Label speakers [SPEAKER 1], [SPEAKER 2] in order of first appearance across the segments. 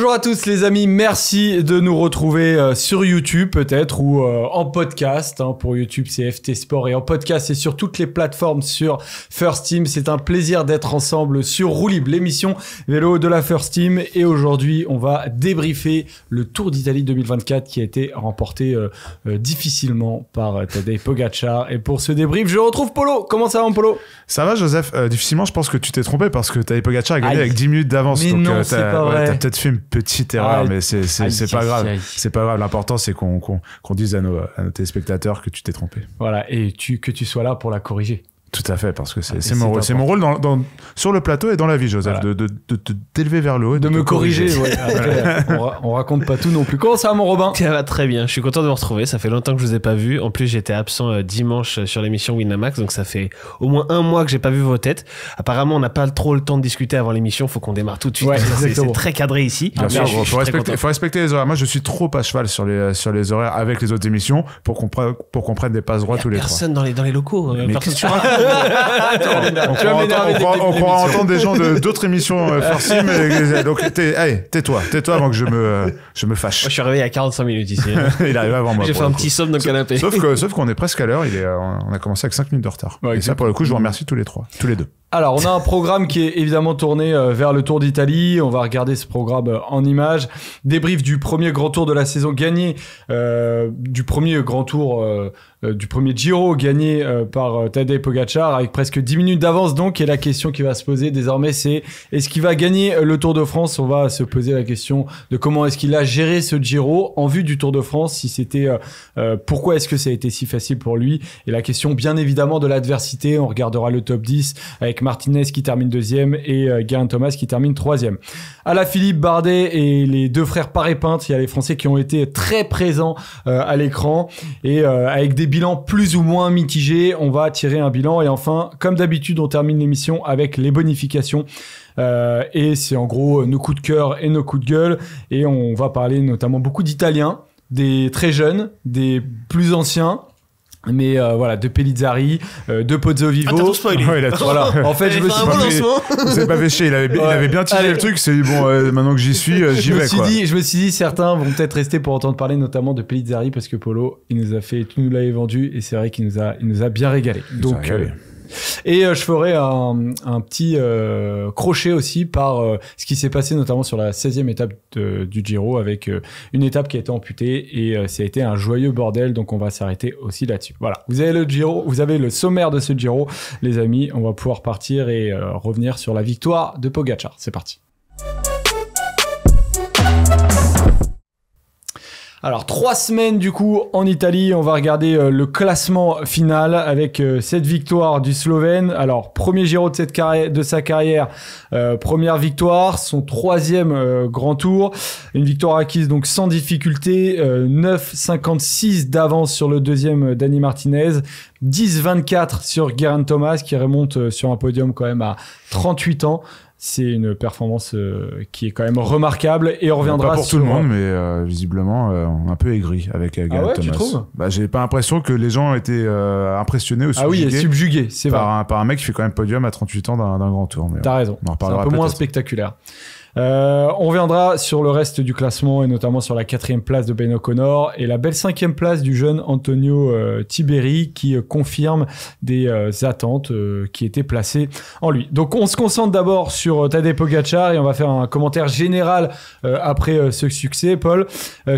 [SPEAKER 1] Bonjour à tous les amis, merci de nous retrouver euh, sur YouTube peut-être ou euh, en podcast. Hein. pour YouTube c'est FT Sport et en podcast c'est sur toutes les plateformes sur First Team. C'est un plaisir d'être ensemble sur Roulib, l'émission vélo de la First Team. Et aujourd'hui on va débriefer le Tour d'Italie 2024 qui a été remporté euh, difficilement par Tadej
[SPEAKER 2] Pogacar. Et pour ce débrief je retrouve Polo. Comment ça va Polo Ça va Joseph, difficilement je pense que tu t'es trompé parce que Tadej Pogacar a gagné avec 10 minutes d'avance. donc t'as peut-être filmé petite ah erreur, mais c'est pas grave. C'est pas grave. L'important, c'est qu'on qu'on dise à nos, à nos téléspectateurs que tu t'es trompé. Voilà, et tu, que tu sois là pour la corriger. Tout à fait, parce que c'est ah, mon, mon, rôle sur le plateau et dans la vie, Joseph, de t'élever vers le haut. Et de, me corriger, on,
[SPEAKER 3] raconte pas tout non plus. Comment ça, mon Robin Ça va très bien, je suis content de vous retrouver, ça fait longtemps que je vous ai pas vu. En plus, j'étais absent euh, dimanche euh, sur l'émission Winamax, donc ça fait au moins un mois que j'ai pas vu vos têtes. Apparemment, on n'a pas trop le temps de discuter avant l'émission, faut qu'on démarre tout de suite. c'est très cadré ici. il ah, faut,
[SPEAKER 2] respecter les horaires. Moi, je suis trop à cheval sur les, sur les horaires avec les autres émissions pour qu'on prenne des passes droits tous les trois. Personne dans les, dans les locaux. Euh, on pourra entendre, des gens d'autres émissions euh, faire euh, donc allez, tais-toi, tais-toi avant que je me, euh,
[SPEAKER 3] je me fâche. je suis réveillé à 45 minutes ici. il arrive avant moi. J'ai fait un petit somme de le canapé. Sauf
[SPEAKER 2] qu'on est presque à l'heure, on a commencé avec 5 minutes de retard. Et ça, pour le coup, je vous remercie tous les trois, tous les deux.
[SPEAKER 3] Alors, on a un programme
[SPEAKER 1] qui est évidemment tourné euh, vers le Tour d'Italie. On va regarder ce programme euh, en images. Débrief du premier grand tour de la saison gagné, euh, du premier grand tour, du premier Giro gagné par Tadej Pogacar avec presque 10 minutes d'avance donc. Et la question qui va se poser désormais, c'est est-ce qu'il va gagner le Tour de France On va se poser la question de comment est-ce qu'il a géré ce Giro en vue du Tour de France. Si c'était pourquoi est-ce que ça a été si facile pour lui Et la question bien évidemment de l'adversité. On regardera le top 10 avec Martinez qui termine deuxième et euh, Guérin Thomas qui termine troisième. À la Philippe Bardet et les deux frères Paré-Pinte, il y a les Français qui ont été très présents euh, à l'écran et euh, avec des bilans plus ou moins mitigés, on va tirer un bilan. Et enfin, comme d'habitude, on termine l'émission avec les bonifications. Euh, et c'est en gros nos coups de cœur et nos coups de gueule. Et on va parler notamment beaucoup d'Italiens, des très jeunes, des plus anciens, mais euh, voilà, de Pellizzari, euh, de Pozzo Vivo. Ah, spoilé. Ouais, En fait, je me suis pas c'est pas bêché Il avait, bien tiré le truc.
[SPEAKER 2] C'est bon, euh, maintenant que j'y suis, j'y vais. quoi.
[SPEAKER 1] je me suis dit, certains vont peut-être rester pour entendre parler notamment de Pellizzari parce que Polo, il nous a fait, tout nous l'avait vendu et c'est vrai qu'il nous a, il nous a bien régalé. Donc, et euh, je ferai un, petit euh, crochet aussi par euh, ce qui s'est passé notamment sur la 16e étape du Giro avec une étape qui a été amputée et ça a été un joyeux bordel. Donc on va s'arrêter aussi là-dessus. Voilà, vous avez le Giro, vous avez le sommaire de ce Giro, les amis. On va pouvoir partir et revenir sur la victoire de Pogacar. C'est parti. Alors trois semaines du coup en Italie, on va regarder euh, le classement final avec cette euh, victoire du Slovène. Alors premier Giro de, cette carrière, de sa carrière, euh, première victoire, son troisième grand tour, une victoire acquise donc sans difficulté, 9,56 d'avance sur le deuxième Danny Martinez, 10,24 sur Guerin Thomas qui remonte sur un podium quand même à 38 ans c'est une performance euh, qui est quand même remarquable et on reviendra pas pour tout le monde mais
[SPEAKER 2] euh, visiblement euh, un peu aigri avec Thomas ah ouais, Thomas. bah, j'ai pas l'impression que les gens ont été impressionnés ou ah subjugués. oui, subjugués, c'est par Un, par un mec qui fait quand même podium à 38 ans d'un grand tour T'as raison. C'est un peu moins
[SPEAKER 1] spectaculaire.
[SPEAKER 2] Euh, on reviendra sur le reste du classement et
[SPEAKER 1] notamment sur la quatrième place de Ben O'Connor et la belle cinquième place du jeune Antonio euh, Tiberi qui euh, confirme des attentes qui étaient placées en lui. Donc on se concentre d'abord sur Tadej Pogacar et on va faire un commentaire général après ce succès.
[SPEAKER 2] Paul,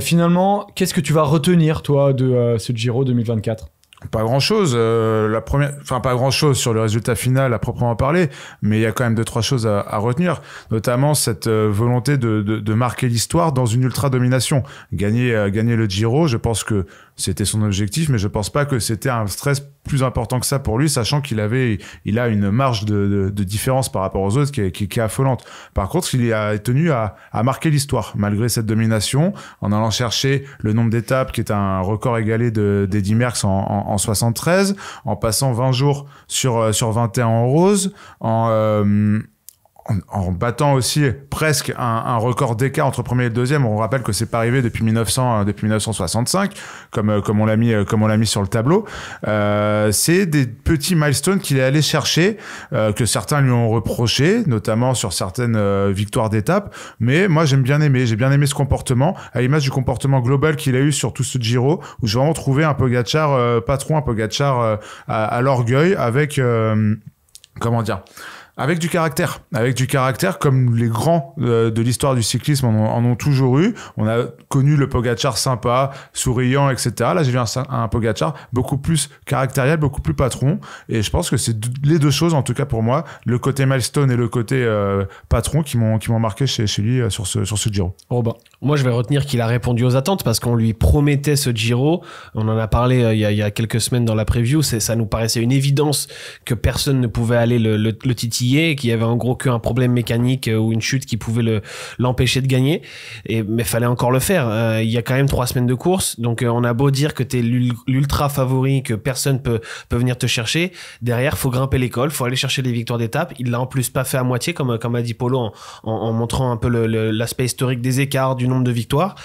[SPEAKER 2] finalement, qu'est-ce que tu vas retenir toi de ce
[SPEAKER 1] Giro 2024
[SPEAKER 2] pas grand chose. Euh, la première, enfin pas grand chose sur le résultat final à proprement parler, mais il y a quand même deux trois choses à, retenir, notamment cette euh, volonté de, de, marquer l'histoire dans une ultra domination. Gagner euh, gagner le Giro, je pense que c'était son objectif, mais je pense pas que c'était un stress plus important que ça pour lui, sachant qu'il avait, il a une marge de, de, de, différence par rapport aux autres qui est, qui, qui est affolante. Par contre, il a tenu à, à marquer l'histoire malgré cette domination, en allant chercher le nombre d'étapes qui est un record égalé de des Merckx en, en, en, 73, en passant 20 jours sur euh, sur 21 en rose, en euh, en, en, battant aussi presque un, un record d'écart entre premier et deuxième. On rappelle que c'est pas arrivé depuis 1900, euh, depuis 1965, comme euh, comme on l'a mis euh, comme on l'a mis sur le tableau. Euh, c'est des petits milestones qu'il est allé chercher, que certains lui ont reproché, notamment sur certaines victoires d'étape. Mais moi j'aime bien aimé, j'ai bien aimé ce comportement, à l'image du comportement global qu'il a eu sur tout ce Giro, où j'ai vraiment trouvé un peu pas patron, un peu à, à l'orgueil avec comment dire avec du caractère. Avec du caractère comme les grands euh, de, l'histoire du cyclisme en ont, toujours eu. On a connu le Pogachar sympa, souriant, etc. Là, j'ai vu un, Pogachar beaucoup plus caractériel, beaucoup plus patron. Et je pense que c'est les deux choses, en tout cas pour moi, le côté milestone et
[SPEAKER 3] le côté euh, patron qui m'ont marqué chez, chez lui euh, sur, ce, sur ce Giro. Robin. Moi, je vais retenir qu'il a répondu aux attentes parce qu'on lui promettait ce Giro. On en a parlé il, y a, il, quelques semaines dans la preview. Ça nous paraissait une évidence que personne ne pouvait aller le, le, le titiller qu'il qui avait en gros qu'un problème mécanique euh, ou une chute qui pouvait le, l'empêcher de gagner. Et, mais fallait encore le faire. Euh, il y a quand même trois semaines de course. Donc, euh, on a beau dire que tu es l'ultra favori, que personne peut, peut venir te chercher. Derrière, faut grimper l'école, faut aller chercher les victoires d'étape. Il l'a en plus pas fait à moitié, comme, comme a dit Polo, en, montrant un peu l'aspect historique des écarts, du nombre de victoires.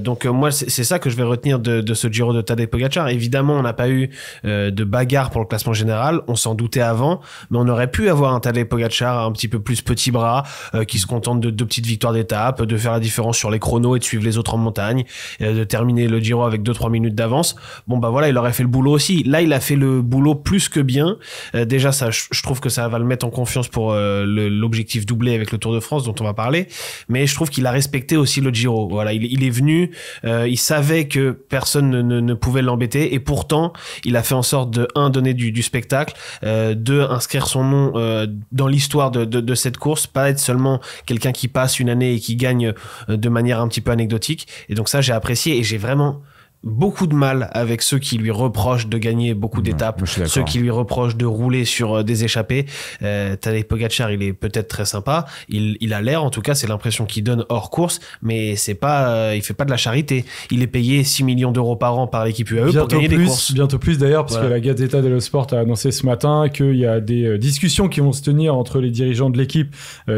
[SPEAKER 3] donc, moi, c'est, ça que je vais retenir de, de ce Giro de Tadej Pogacar. Évidemment, on n'a pas eu de bagarre pour le classement général. On s'en doutait avant, mais on aurait pu avoir un un Tadej Pogacar un petit peu plus petit bras, euh, qui se contente de deux petites victoires d'étape, de faire la différence sur les chronos et de suivre les autres en montagne, de terminer le Giro avec 2-3 minutes d'avance. Bon bah voilà, il aurait fait le boulot aussi. Là, il a fait le boulot plus que bien. Euh, déjà, ça, je trouve que ça va le mettre en confiance pour euh, l'objectif doublé avec le Tour de France dont on va parler. Mais je trouve qu'il a respecté aussi le Giro. Voilà, il, est venu, il savait que personne ne, pouvait l'embêter et pourtant, il a fait en sorte de un donner du, spectacle, euh, deux inscrire son nom dans l'histoire de, cette course, pas être seulement quelqu'un qui passe une année et qui gagne euh, de manière un petit peu anecdotique. Et donc ça, j'ai apprécié et j'ai vraiment beaucoup de mal avec ceux qui lui reprochent de gagner beaucoup d'étapes, ceux qui lui reprochent de rouler sur euh, des échappées. Euh, Tadej Pogacar, il est peut-être très sympa, il, a l'air, en tout cas, c'est l'impression qu'il donne hors course, mais c'est pas, euh, il fait pas de la charité. Il est payé 6 millions d'euros par an par l'équipe UAE pour gagner plus, des courses.
[SPEAKER 1] Bientôt plus d'ailleurs, parce que la Gazeta dello Sport a annoncé ce matin qu'il y a des euh, discussions qui vont se tenir entre les dirigeants de l'équipe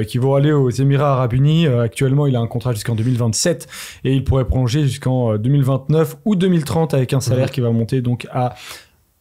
[SPEAKER 1] qui vont aller aux Émirats Arabes Unis. actuellement, il a un contrat jusqu'en 2027 et il pourrait prolonger jusqu'en 2029 ou 2030 avec un salaire qui va monter donc à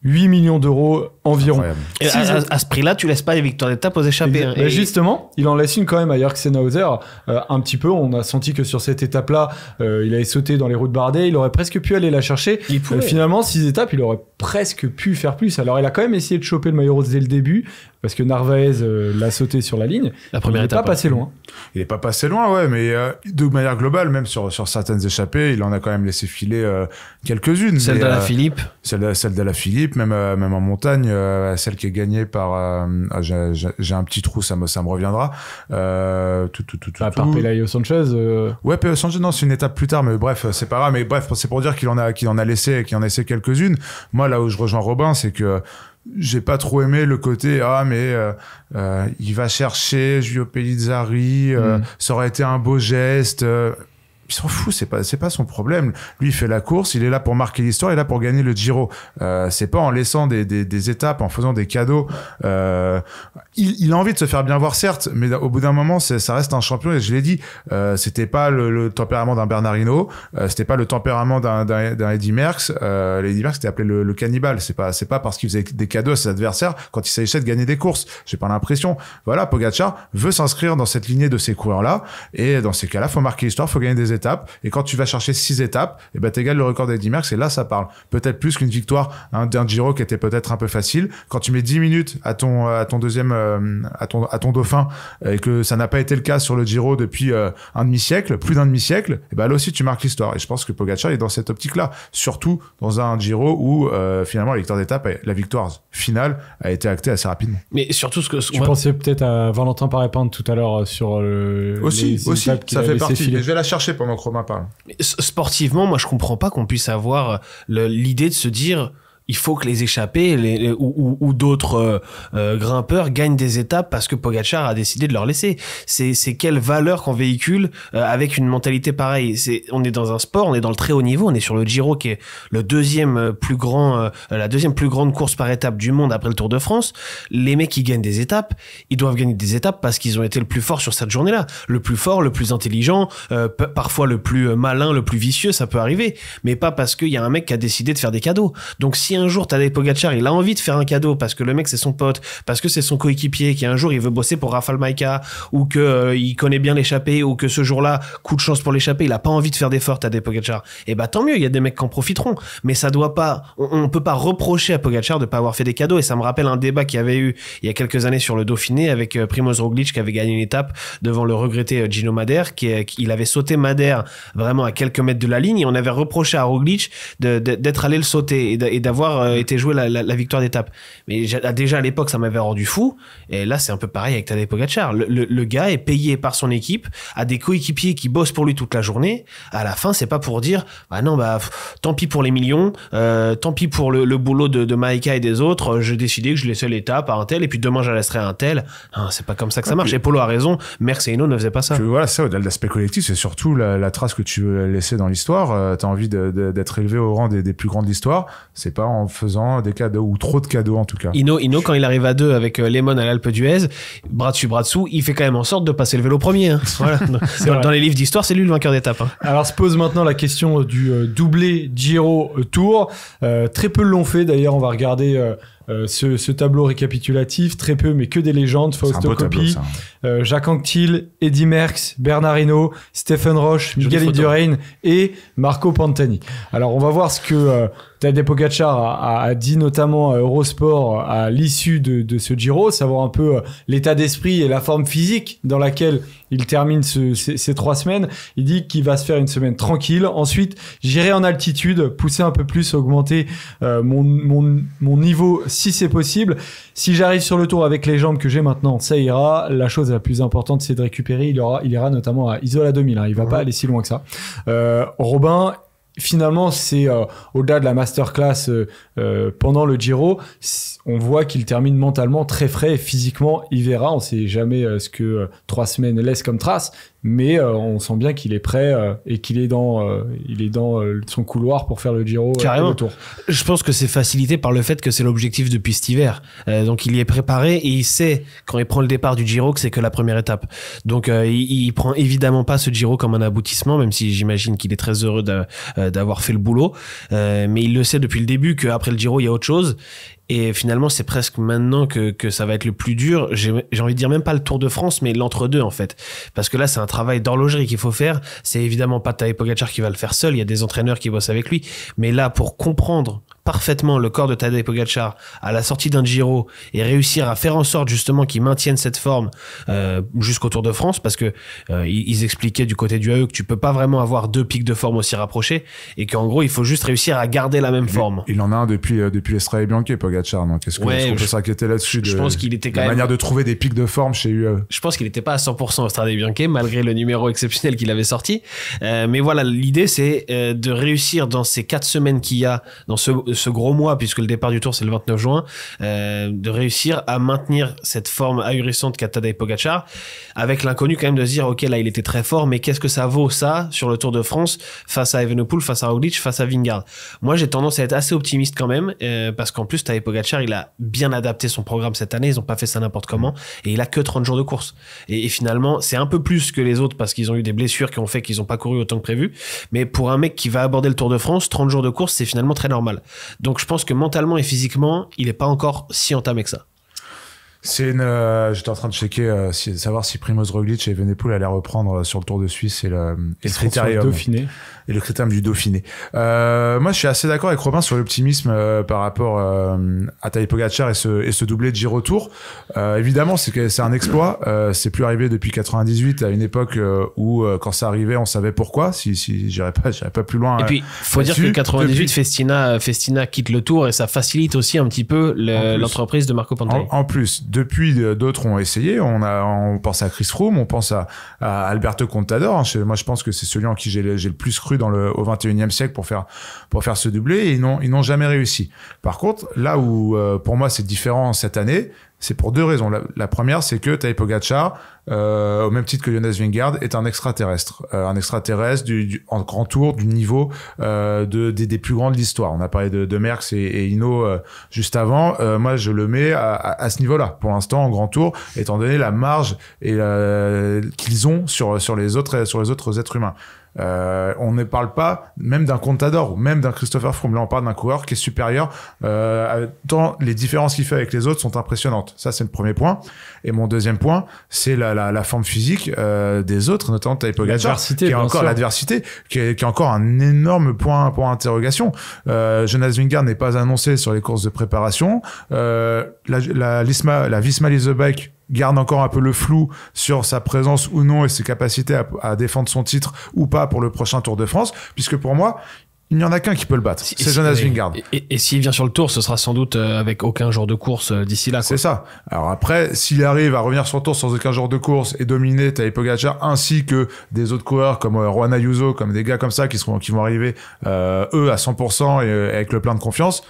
[SPEAKER 1] 8 millions d'euros environ. Et à,
[SPEAKER 3] ce prix-là, tu laisses pas les victoires d'étape aux échappées. Bah,
[SPEAKER 1] justement, il en laisse une quand même à Jörg Senhauser. Euh, un petit peu, on a senti que sur cette étape-là, euh, il avait sauté dans les routes de Bardet, il aurait presque pu aller la chercher. Euh, finalement, 6 étapes, il aurait presque pu faire plus. Alors, il a quand même essayé de choper le maillot rose dès le début, parce que Narvaez l'a sauté sur la
[SPEAKER 2] ligne. La première il étape. Il n'est pas passé loin. Il n'est pas passé loin, ouais, mais de manière globale, même sur, sur certaines échappées, il en a quand même laissé filer quelques-unes. Celle de la Philippe. Celle celle de la Philippe même, euh, même en montagne, euh, celle qui est gagnée par. Euh, ah, j'ai un petit trou, ça me, ça me reviendra. Euh, tout, ah, Pelayo Sanchez. Ouais, Pelayo Sanchez, non, c'est une étape plus tard, mais bref, c'est pas grave. Mais bref, c'est pour dire qu'il en a, qu'il en a laissé, qu'il en a laissé quelques-unes. Moi, là où je rejoins Robin, c'est que j'ai pas trop aimé le côté ah mais il va chercher Giulio Pellizzari mm. ça aurait été un beau geste il s'en fout, c'est pas c'est pas son problème. Lui il fait la course, il est là pour marquer l'histoire, il est là pour gagner le Giro. Euh, c'est pas en laissant des, des, des, étapes, en faisant des cadeaux. Euh, il, il, a envie de se faire bien voir certes, mais au bout d'un moment ça reste un champion et je l'ai dit, euh, c'était pas le, tempérament d'un Bernardino, c'était pas le tempérament d'un eddie Merckx. Eddie Merckx était appelé le, le cannibale. C'est pas c'est pas parce qu'il faisait des cadeaux à ses adversaires quand il s'agissait de gagner des courses. J'ai pas l'impression. Voilà, Pogacar veut s'inscrire dans cette lignée de ces coureurs là et dans ces cas-là, faut marquer l'histoire, faut gagner des et quand tu vas chercher 6 étapes, et eh ben, t'égales le record 10 Merckx et là, ça parle. Peut-être plus qu'une victoire hein, d'un Giro qui était peut-être un peu facile. Quand tu mets 10 minutes à ton, euh, à ton deuxième, euh, à ton, à ton dauphin et que ça n'a pas été le cas sur le Giro depuis euh, un demi-siècle, plus d'un demi-siècle, et eh ben, là aussi, tu marques l'histoire. Et je pense que Pogacar est dans cette optique-là. Surtout dans un Giro où, finalement, la victoire d'étape, la victoire finale a été actée assez rapidement. Mais surtout ce que... Tu pensais
[SPEAKER 1] peut-être à Valentin Parépente tout à l'heure sur le... Aussi, aussi, ça fait partie. je vais
[SPEAKER 3] la chercher pendant Sportivement, moi, je comprends pas qu'on puisse avoir euh, l'idée de se dire il faut que les échappés ou, d'autres euh, euh, grimpeurs gagnent des étapes parce que Pogachar a décidé de leur laisser. C'est, quelle valeur qu'on véhicule euh, avec une mentalité pareille. on est dans un sport, on est dans le très haut niveau, on est sur le Giro qui est le deuxième plus grand, la deuxième plus grande course par étape du monde après le Tour de France. Les mecs qui gagnent des étapes, ils doivent gagner des étapes parce qu'ils ont été le plus fort sur cette journée-là, le plus fort, le plus intelligent, parfois le plus malin, le plus vicieux, ça peut arriver, mais pas parce qu'il y a un mec qui a décidé de faire des cadeaux. Donc si un jour Tadej Pogacar, il a envie de faire un cadeau parce que le mec c'est son pote, parce que c'est son coéquipier, qui un jour il veut bosser pour Rafael Maika ou que euh, il connaît bien l'échappée ou que ce jour-là, coup de chance pour l'échappée, il a pas envie de faire d'efforts Tadej Pogacar. Et eh bah tant mieux, il y a des mecs qui en profiteront, mais ça doit pas on, ne peut pas reprocher à Pogacar de pas avoir fait des cadeaux et ça me rappelle un débat qu'il y avait eu il y a quelques années sur le Dauphiné avec euh, Primoz Roglic qui avait gagné une étape devant le regretté euh, Gino Madère qui il avait sauté Madère vraiment à quelques mètres de la ligne et on avait reproché à Roglic d'être allé le sauter et d'avoir avoir euh, mm. été joué la, victoire d'étape. Mais ah, déjà à l'époque, ça m'avait rendu fou. Et là, c'est un peu pareil avec Tadej Pogacar. Le, gars est payé par son équipe, a des coéquipiers qui bossent pour lui toute la journée. À la fin, c'est pas pour dire, ah non, bah, tant pis pour les millions, euh, tant pis pour le, boulot de, de Maïka et des autres. Euh, je décidé que je laissais l'étape à un tel, et puis demain, je la laisserai à un tel. Ah, c'est pas comme ça que ça ah, marche. Et Polo a raison. Merceino ne faisait pas ça. voilà, ça, au-delà de l'aspect collectif, c'est surtout la, trace que tu veux laisser
[SPEAKER 2] dans l'histoire. tu as envie d'être élevé au rang des, des plus grandes histoires. C'est pas en faisant des cadeaux ou trop de cadeaux en tout cas.
[SPEAKER 3] Ino, Ino quand il arrive à deux avec euh, Lemon à l'Alpe d'Huez, bras dessus, bras dessous, il fait quand même en sorte de passer le vélo premier. Hein. dans, les livres d'histoire, c'est lui le vainqueur d'étape. Hein. Alors se pose
[SPEAKER 1] maintenant la question euh, du euh, doublé Giro Tour. très peu l'ont fait d'ailleurs, on va regarder. Euh, ce, tableau récapitulatif, très peu, mais que des légendes. Fausto Coppi, hein. euh, Jacques Anquetil, Eddy Merckx, Bernard Hinault, Stephen Roche, Miguel Indurain et Marco Pantani. Alors, on va voir ce que euh, Tadej Pogacar a, dit notamment à euh, Eurosport à l'issue de, ce Giro, savoir un peu l'état d'esprit et la forme physique dans laquelle il termine ces, trois semaines. Il dit qu'il va se faire une semaine tranquille. Ensuite, j'irai en altitude, pousser un peu plus, augmenter mon, mon, mon niveau si c'est possible. Si j'arrive sur le tour avec les jambes que j'ai maintenant, ça ira. La chose la plus importante, c'est de récupérer. Il, il ira notamment à Isola 2000. il Il va pas aller si loin que ça. Euh, Robin, finalement, c'est euh, au-delà de la masterclass euh, pendant le Giro, on voit qu'il termine mentalement très frais et physiquement, il verra. On ne sait jamais ce que trois semaines laissent comme trace, mais euh, on sent bien qu'il est prêt euh, et qu'il est dans,
[SPEAKER 3] euh, il est dans son couloir pour faire le
[SPEAKER 1] Giro Carrément.
[SPEAKER 3] Je pense que c'est facilité par le fait que c'est l'objectif depuis cet hiver. donc il y est préparé et il sait quand il prend le départ du Giro que c'est que la première étape. Donc il, il, prend évidemment pas ce Giro comme un aboutissement, même si j'imagine qu'il est très heureux d'avoir fait le boulot. mais il le sait depuis le début qu'après le Giro il y a autre chose et finalement, c'est presque maintenant que, ça va être le plus dur. J'ai envie de dire même pas le Tour de France, mais l'entre-deux, en fait. Parce que là, c'est un travail d'horlogerie qu'il faut faire. C'est évidemment pas Tadej qui va le faire seul. Il y a des entraîneurs qui bossent avec lui. Mais là, pour comprendre parfaitement le corps de Tadej Pogacar à la sortie d'un Giro et réussir à faire en sorte justement qu'il maintienne cette forme euh, jusqu'au Tour de France parce que euh, ils expliquaient du côté du AE que tu peux pas vraiment avoir deux pics de forme aussi rapprochés et qu'en gros il faut juste réussir à garder la même forme. Il en a un depuis euh, depuis l'Estrade Bianche
[SPEAKER 2] Pogacar donc est-ce qu'on peut s'inquiéter là-dessus Je pense qu'il était la manière de trouver des pics de forme chez UAE.
[SPEAKER 3] Je pense qu'il n'était pas à 100% Estrade Bianche malgré le numéro exceptionnel qu'il avait sorti euh, mais voilà l'idée c'est de réussir dans ces quatre semaines qu'il y a dans ce ce gros mois, puisque le départ du tour c'est le 29 juin, euh, de réussir à maintenir cette forme ahurissante qu'a Tadej Pogacar, avec l'inconnu quand même de se dire, ok là il était très fort, mais qu'est-ce que ça vaut ça sur le Tour de France face à Evenepoel, face à Roglic, face à Vingard Moi j'ai tendance à être assez optimiste quand même, euh, parce qu'en plus Tadej Pogacar il a bien adapté son programme cette année, ils ont pas fait ça n'importe comment, et il a que 30 jours de course. Et, finalement c'est un peu plus que les autres parce qu'ils ont eu des blessures qui ont fait qu'ils n'ont pas couru autant que prévu, mais pour un mec qui va aborder le Tour de France, 30 jours de course c'est finalement très normal. Donc je pense que mentalement et physiquement, il n'est pas encore si entamé que ça. C'est une. Euh, j'étais en train de checker, euh, si,
[SPEAKER 2] savoir si Primoz Roglic et Venepool allaient reprendre euh, sur le Tour de Suisse et le, et le critérium. Et le du Dauphiné. moi, je suis assez d'accord avec Robin sur l'optimisme par rapport à Tadej Pogacar et ce, et ce doublé de Giro Tour. évidemment, c'est c'est un exploit. c'est plus arrivé depuis 98 à une époque où, quand ça arrivait, on savait pourquoi. Si, si j'irais pas,
[SPEAKER 3] pas plus loin. Et puis, faut dire que 98, Festina, Festina quitte le Tour et ça facilite aussi un petit peu l'entreprise de Marco Pantani.
[SPEAKER 2] en plus depuis, euh, d'autres ont essayé. On, a, on pense à Chris Froome, on pense à, Alberto Contador. Hein. Moi, je pense que c'est celui en qui j'ai le, plus cru dans le, au 21e siècle pour faire, pour faire ce doublé. Et ils n'ont jamais réussi. Par contre, là où, euh, pour moi, c'est différent cette année, c'est pour deux raisons. La, première, c'est que Taipo gacha euh, au même titre que Jonas Vingard, est un extraterrestre. Euh, un extraterrestre du, en grand tour, du niveau euh, de, des, plus grands de l'histoire. On a parlé de, de Merckx et, et Hino euh, juste avant. moi, je le mets à, ce niveau-là, pour l'instant, en grand tour, étant donné la marge et qu'ils ont sur, sur, les autres, sur les autres êtres humains. Euh, on ne parle pas même d'un Contador ou même d'un Christopher Froome. Là, on parle d'un coureur qui est supérieur. Euh, tant les différences qu'il fait avec les autres sont impressionnantes. Ça, c'est le premier point. Et mon deuxième point, c'est la, forme physique euh, des autres, notamment à l'époque qui est encore l'adversité, qui, est encore un énorme point pour interrogation. Euh, Jonas Winger n'est pas annoncé sur les courses de préparation. la, la, Lisma, la Visma Bike garde encore un peu le flou sur sa présence ou non et ses capacités à, défendre son titre ou pas pour le prochain Tour de France, puisque pour moi, il n'y en a qu'un qui peut le battre, c'est Jonas Vingard.
[SPEAKER 3] Et, s'il vient sur le tour, ce sera sans doute euh,
[SPEAKER 2] avec aucun jour de course euh, d'ici là. C'est ça. Alors après, s'il arrive à revenir sur le tour sans aucun jour de course et dominer Tadej Pogacar ainsi que des autres coureurs comme euh, Juan Ayuso, comme des gars comme ça qui, seront, qui vont arriver euh, eux à 100% et avec le plein de confiance,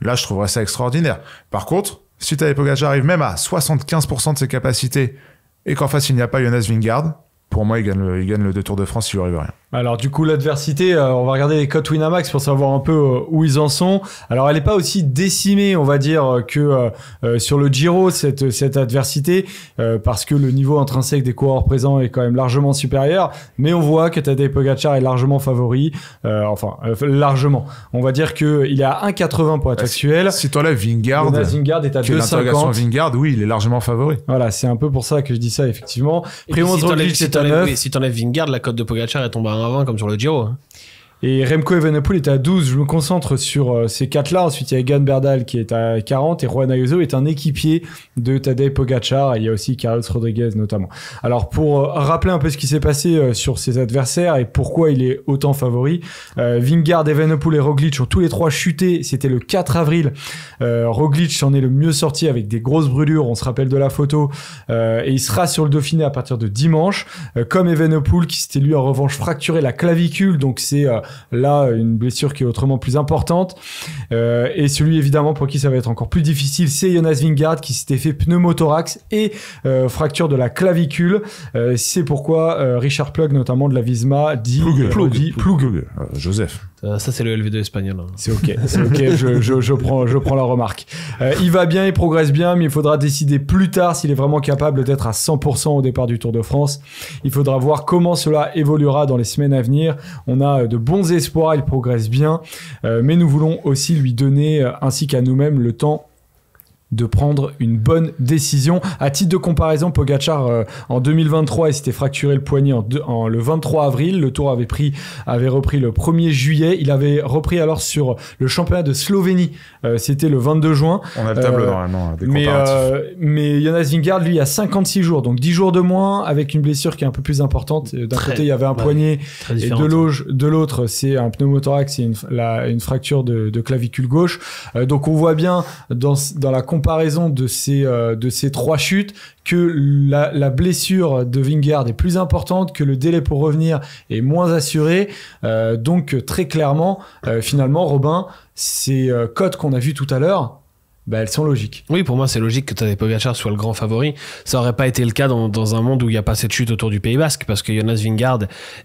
[SPEAKER 2] là je trouverais ça extraordinaire. Par contre, Suite à Pogacar arrive même à 75% de ses capacités et qu'en face il n'y a pas Jonas Vingard, pour moi, il gagne, le, il gagne Tours de France s'il n'y à rien.
[SPEAKER 1] Alors du coup, l'adversité, euh, on va regarder les cotes Winamax pour savoir un peu euh, où ils en sont. Alors elle n'est pas aussi décimée, on va dire, euh, que sur le Giro, cette, cette adversité, parce que le niveau intrinsèque des coureurs présents est quand même largement supérieur. Mais on voit que Tadej Pogacar est largement favori. enfin, largement. On va dire qu'il est à 1,80 pour être ah, actuel. Si, toi là,
[SPEAKER 3] Vingard, Vingard est à 2,50.
[SPEAKER 1] Vingard, oui, il est largement favori. Voilà, c'est un peu pour ça que je dis ça,
[SPEAKER 3] effectivement. Primoz si t'enlèves Vingard, la cote de Pogacar est tombée à 1,20 comme sur le Giro. Hein.
[SPEAKER 1] Et Remco Evenepoel est à 12. Je me concentre sur euh, ces quatre-là. Ensuite, il y a Egan Berdal qui est à 40 et Juan Ayuso est un équipier de Tadej Pogacar. Et il y a aussi Carlos Rodriguez notamment. Alors, pour euh, rappeler un peu ce qui s'est passé euh, sur ses adversaires et pourquoi il est autant favori, Vingard, Evenepoel et Roglic ont tous les trois chuté. C'était le 4 avril. Roglic en est le mieux sorti avec des grosses brûlures. On se rappelle de la photo. et il sera sur le Dauphiné à partir de dimanche. comme Evenepoel qui s'était lui en revanche fracturé la clavicule. Donc, c'est Là, une blessure qui est autrement plus importante. Euh, et celui, évidemment, pour qui ça va être encore plus difficile, c'est Jonas Vingard qui s'était fait pneumothorax et euh, fracture de la clavicule. Euh, c'est pourquoi Richard Plug, notamment de la Visma, dit...
[SPEAKER 3] Plug, Joseph. Euh, ça, c'est le LV2 espagnol. Hein. C'est ok, c'est ok, je, je,
[SPEAKER 1] je, prends, je prends la remarque. Euh, il va bien, il progresse bien, mais il faudra décider plus tard s'il est vraiment capable d'être à 100% au départ du Tour de France. Il faudra voir comment cela évoluera dans les semaines à venir. On a euh, de bons espoirs, il progresse bien, mais nous voulons aussi lui donner, ainsi qu'à nous-mêmes, le temps de prendre une bonne décision. À titre de comparaison, Pogachar euh, en 2023, il s'était fracturé le poignet en, le 23 avril. Le tour avait, pris, avait repris le 1er juillet. Il avait repris alors sur le championnat de Slovénie. Euh, c'était le 22 juin. On a le tableau euh, normalement mais, mais Jonas Vingard, lui, a 56 jours, donc 10 jours de moins, avec une blessure qui est un peu plus importante. D'un côté, il y avait un poignet et de l'autre, c'est un pneumothorax et une, fracture de, clavicule gauche. donc on voit bien dans, dans la comparaison comparaison de ces, euh, de ces trois chutes que la, blessure de Vingard est plus importante, que le délai pour revenir est moins assuré. Euh, donc très clairement, euh, finalement, Robin, ces cotes qu'on a vu tout à l'heure,
[SPEAKER 3] bah, elles sont logiques. Oui, pour moi, c'est logique que Tadej Pogacar soit le grand favori. Ça aurait pas été le cas dans, un monde où il n'y a pas cette chute autour du Pays Basque, parce que Jonas Vingard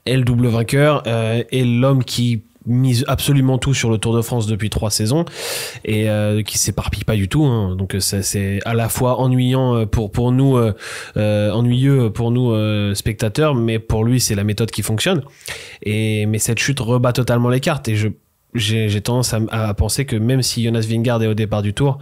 [SPEAKER 3] est le double vainqueur et l'homme qui mise absolument tout sur le Tour de France depuis trois saisons et euh, qui s'éparpille pas du tout. Hein. Donc euh, c'est à la fois ennuyant euh, pour pour nous, ennuyeux pour nous spectateurs, mais pour lui c'est la méthode qui fonctionne. Et mais cette chute rebat totalement les cartes et je j'ai tendance à, penser que même si Jonas Vingard est au départ du tour,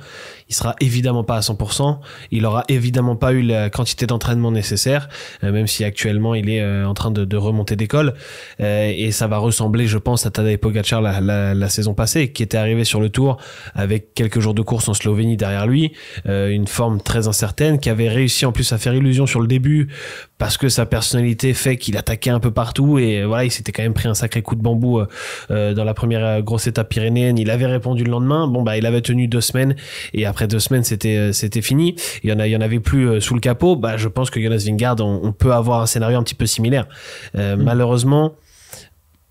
[SPEAKER 3] il sera évidemment pas à 100%, il aura évidemment pas eu la quantité d'entraînement nécessaire, euh, même si actuellement il est euh, en train de, remonter d'école, euh, et ça va ressembler, je pense, à Tadej Pogacar la, la, saison passée, qui était arrivé sur le tour avec quelques jours de course en Slovénie derrière lui, une forme très incertaine, qui avait réussi en plus à faire illusion sur le début parce que sa personnalité fait qu'il attaquait un peu partout et euh, voilà, il s'était quand même pris un sacré coup de bambou euh, euh, dans la première grosse étape pyrénéenne. Il avait répondu le lendemain. Bon bah, il avait tenu deux semaines et après deux semaines, c'était c'était fini. Il y en avait plus sous le capot. Bah, je pense que Jonas Vingard, on, peut avoir un scénario un petit peu similaire. Mm. Malheureusement.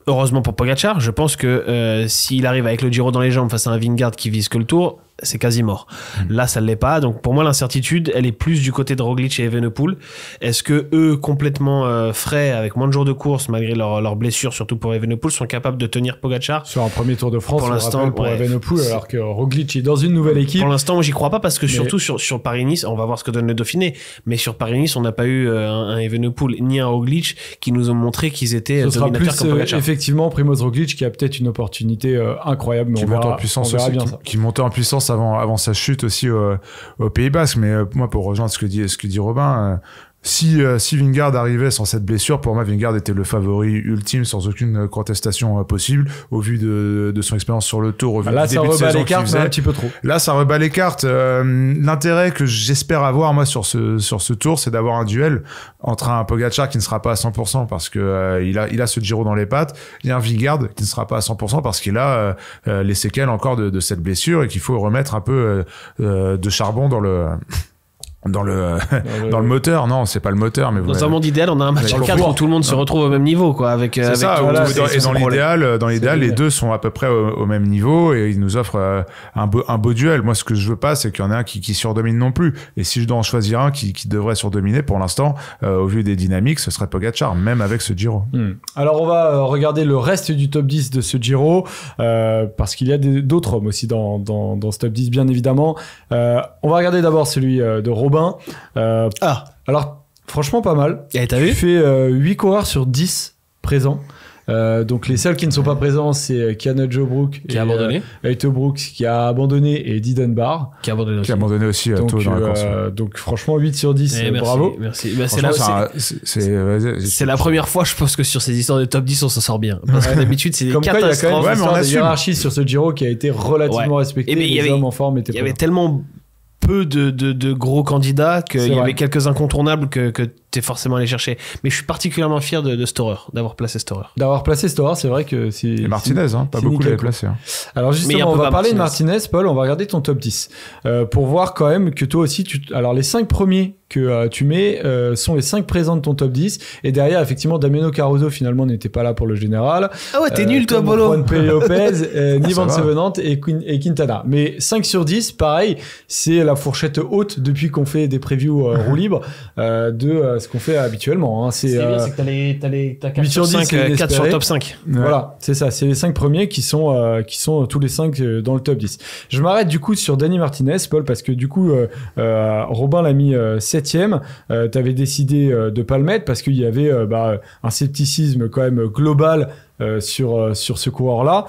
[SPEAKER 3] Heureusement pour Pogachar, je pense que s'il arrive avec le Giro dans les jambes face à un Vingard qui vise que le Tour, c'est quasi mort. Hmm. Là, ça ne l'est pas. Donc, pour moi, l'incertitude, elle est plus du côté de Roglic et Evenepoel. Est-ce que eux, complètement euh, frais, avec moins de jours de course, malgré leurs leur blessures, surtout pour Evenepoel, sont capables de tenir Pogacar Sur un premier Tour de France, pour l'instant, pour Evenepoel, alors
[SPEAKER 1] que Roglic est dans une nouvelle équipe. Pour l'instant, j'y
[SPEAKER 3] crois pas parce que surtout sur, sur Paris-Nice, on va voir ce que donne le Dauphiné. Mais sur Paris-Nice, on n'a pas eu euh, un, Evenepoel ni un Roglic qui nous ont montré qu'ils étaient euh, dominateurs sera plus,
[SPEAKER 1] effectivement, Primoz Roglic qui a peut-être une opportunité incroyable, mais on en puissance bien
[SPEAKER 2] qui, en puissance avant, sa chute aussi au, Pays Basque. Mais euh, moi, pour rejoindre ce que dit, ce que dit Robin, euh, si, euh, Vingard arrivait sans cette blessure, pour moi, Vingard était le favori ultime, sans aucune euh, contestation euh, possible, au vu de, de son expérience sur le tour, au Là, ça rebat les cartes, un petit peu trop. Là, ça rebat les cartes. Euh, l'intérêt que j'espère avoir, moi, sur ce, sur ce tour, c'est d'avoir un duel entre un pogachar qui ne sera pas à 100% parce que il, a, il a ce Giro dans les pattes, et un Vingard qui ne sera pas à 100% parce qu'il a les séquelles encore de, de, cette blessure et qu'il faut remettre un peu de charbon dans le dans le, euh, dans, le, moteur, non, c'est pas le moteur, mais dans un monde
[SPEAKER 3] idéal, on a un match à 4 où tout le monde se retrouve au même niveau, quoi. Avec, ça, dans, et dans
[SPEAKER 2] l'idéal, dans l'idéal, les deux sont à peu près au, même niveau et ils nous offrent euh, un beau, un beau duel. Moi, ce que je veux pas, c'est qu'il y en ait un qui, qui, surdomine non plus. Et si je dois en choisir un qui, qui devrait surdominer, pour l'instant, euh, au vu des dynamiques, ce serait Pogacar, même avec ce Giro.
[SPEAKER 1] Hmm. Alors, on va regarder le reste du top 10 de ce Giro, parce qu'il y a d'autres hommes aussi dans, dans, dans, ce top 10, bien évidemment. on va regarder d'abord celui de Robin euh, ah. Alors, franchement, pas mal. Et Tu fais 8 euh, coureurs sur 10 présents. Euh, donc les seuls qui ne sont pas présents, c'est Kiana Joe Brook qui a abandonné, Brooks qui a abandonné et Didon Barr
[SPEAKER 3] qui a abandonné
[SPEAKER 2] aussi. à donc,
[SPEAKER 3] franchement 8 sur 10, eh, bravo. Merci. c'est la, première fois, je pense que sur ces histoires de top 10, on s'en sort bien. Parce que d'habitude c'est des Comme catastrophes. il y a quand même ouais, hiérarchie sur ce Giro qui a été relativement respecté les hommes en forme Il y avait tellement peu de, gros candidats, qu'il y avait quelques incontournables que, que tu es forcément allé chercher. Mais je suis particulièrement fier de, Storer, d'avoir placé Storer.
[SPEAKER 1] D'avoir placé Storer, c'est vrai que c'est. Martinez, hein, pas beaucoup de placé. Hein. Alors justement, on va parler de Martinez,
[SPEAKER 3] Paul, on va regarder ton top 10.
[SPEAKER 1] Euh, pour voir quand même que toi aussi, tu... alors les 5 premiers que euh, tu mets euh, sont les 5 présents de ton top 10. Et derrière, effectivement, Damiano Caruso finalement n'était pas là pour le général. Ah ouais, t'es euh, nul toi, Bolo. Juan Lopez, Sevenante et, Quintana. Mais 5 sur 10, pareil, c'est la fourchette haute depuis qu'on fait des previews roue libre de ce qu'on fait habituellement. Hein. C'est bien, c'est
[SPEAKER 3] que t'as 4 sur 5, top 5. Voilà,
[SPEAKER 1] c'est ça. C'est les 5 premiers qui sont, qui sont tous les 5 dans le top 10. Je m'arrête du coup sur Danny Martinez, Paul, parce que du coup, Robin l'a mis 7 tu euh, avais décidé euh, de pas le mettre parce qu'il y avait euh, bah, un scepticisme quand même global sur sur
[SPEAKER 2] ce coureur-là.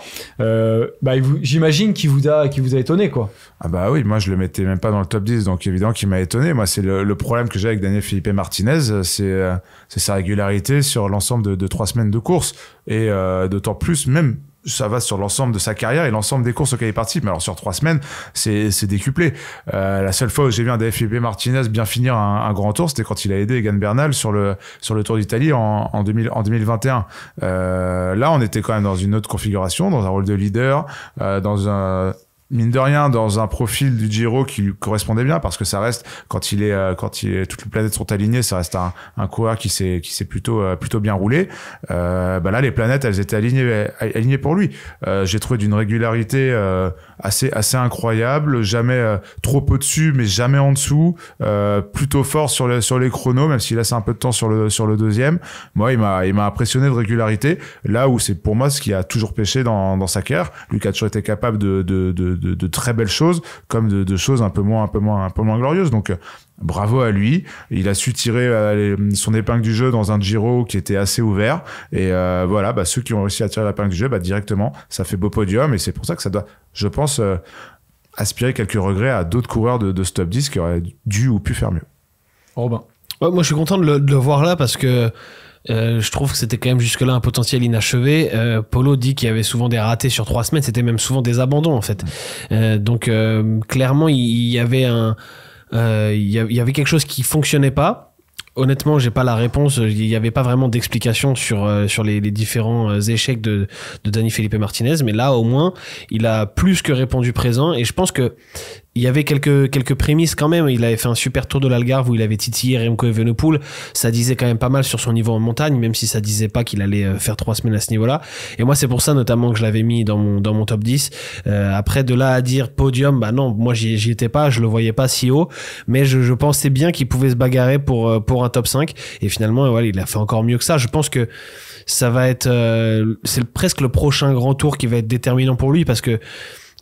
[SPEAKER 2] Bah, j'imagine qu'il vous a qui vous a étonné quoi. Ah bah oui, moi je le mettais même pas dans le top 10 donc évidemment qu'il m'a étonné. Moi c'est le, problème que j'ai avec Daniel Felipe Martinez, c'est c'est sa régularité sur l'ensemble de, de, trois semaines de course et d'autant plus même ça va sur l'ensemble de sa carrière et l'ensemble des courses auxquelles il participe. Mais alors sur trois semaines, c'est décuplé. Euh, la seule fois où j'ai vu un DFP Martinez bien finir un, grand tour, c'était quand il a aidé Egan Bernal sur le, sur le Tour d'Italie en, en, 2000, en 2021. Euh, là, on était quand même dans une autre configuration, dans un rôle de leader, euh, dans un mine de rien, dans un profil du Giro qui lui correspondait bien, parce que ça reste, quand il est, euh, quand il est, toutes les planètes sont alignées, ça reste un, un coureur qui s'est, qui s'est plutôt, euh, plutôt bien roulé. Euh, bah là, les planètes, elles étaient alignées, alignées pour lui. Euh, j'ai trouvé d'une régularité assez, assez incroyable, jamais trop au-dessus, mais jamais en dessous, plutôt fort sur, le, sur les chronos, même s'il laissait un peu de temps sur le, sur le deuxième. Moi, il m'a, il m'a impressionné de régularité, là où c'est pour moi ce qui a toujours pêché dans, dans sa carrière. Lucas était capable de, de, de de, très belles choses comme de, choses un peu moins, un peu moins, un peu moins glorieuses. Donc Bravo à lui. Il a su tirer euh, son épingle du jeu dans un Giro qui était assez ouvert. Et euh, voilà, bah, ceux qui ont réussi à tirer l'épingle du jeu, bah, directement, ça fait beau podium. Et c'est pour ça que ça doit, je pense, euh, aspirer quelques regrets à d'autres coureurs de, stop ce 10 qui auraient dû ou pu faire mieux.
[SPEAKER 3] Robin. moi, je suis content de le voir là parce que euh, je trouve que c'était quand même jusque-là un potentiel inachevé. Euh, Polo dit qu'il y avait souvent des ratés sur trois semaines, c'était même souvent des abandons en fait. Euh, donc clairement, il y, avait un, il y avait quelque chose qui fonctionnait pas. Honnêtement, j'ai pas la réponse. Il n'y avait pas vraiment d'explication sur sur les, différents échecs de, de Felipe Martinez, mais là au moins, il a plus que répondu présent. Et je pense que il y avait quelques, quelques prémices quand même. Il avait fait un super tour de l'Algarve où il avait titillé Remco Evenepoel. Ça disait quand même pas mal sur son niveau en montagne, même si ça disait pas qu'il allait euh, faire trois semaines à ce niveau-là. Et moi, c'est pour ça notamment que je l'avais mis dans mon, dans mon top 10. Euh, après, de là à dire podium, bah non, moi j'y étais pas, je le voyais pas si haut, mais je, pensais bien qu'il pouvait se bagarrer pour, euh, pour un top 5. Et finalement, voilà, il a fait encore mieux que ça. Je pense que ça va être, c'est presque le prochain grand tour qui va être déterminant pour lui parce que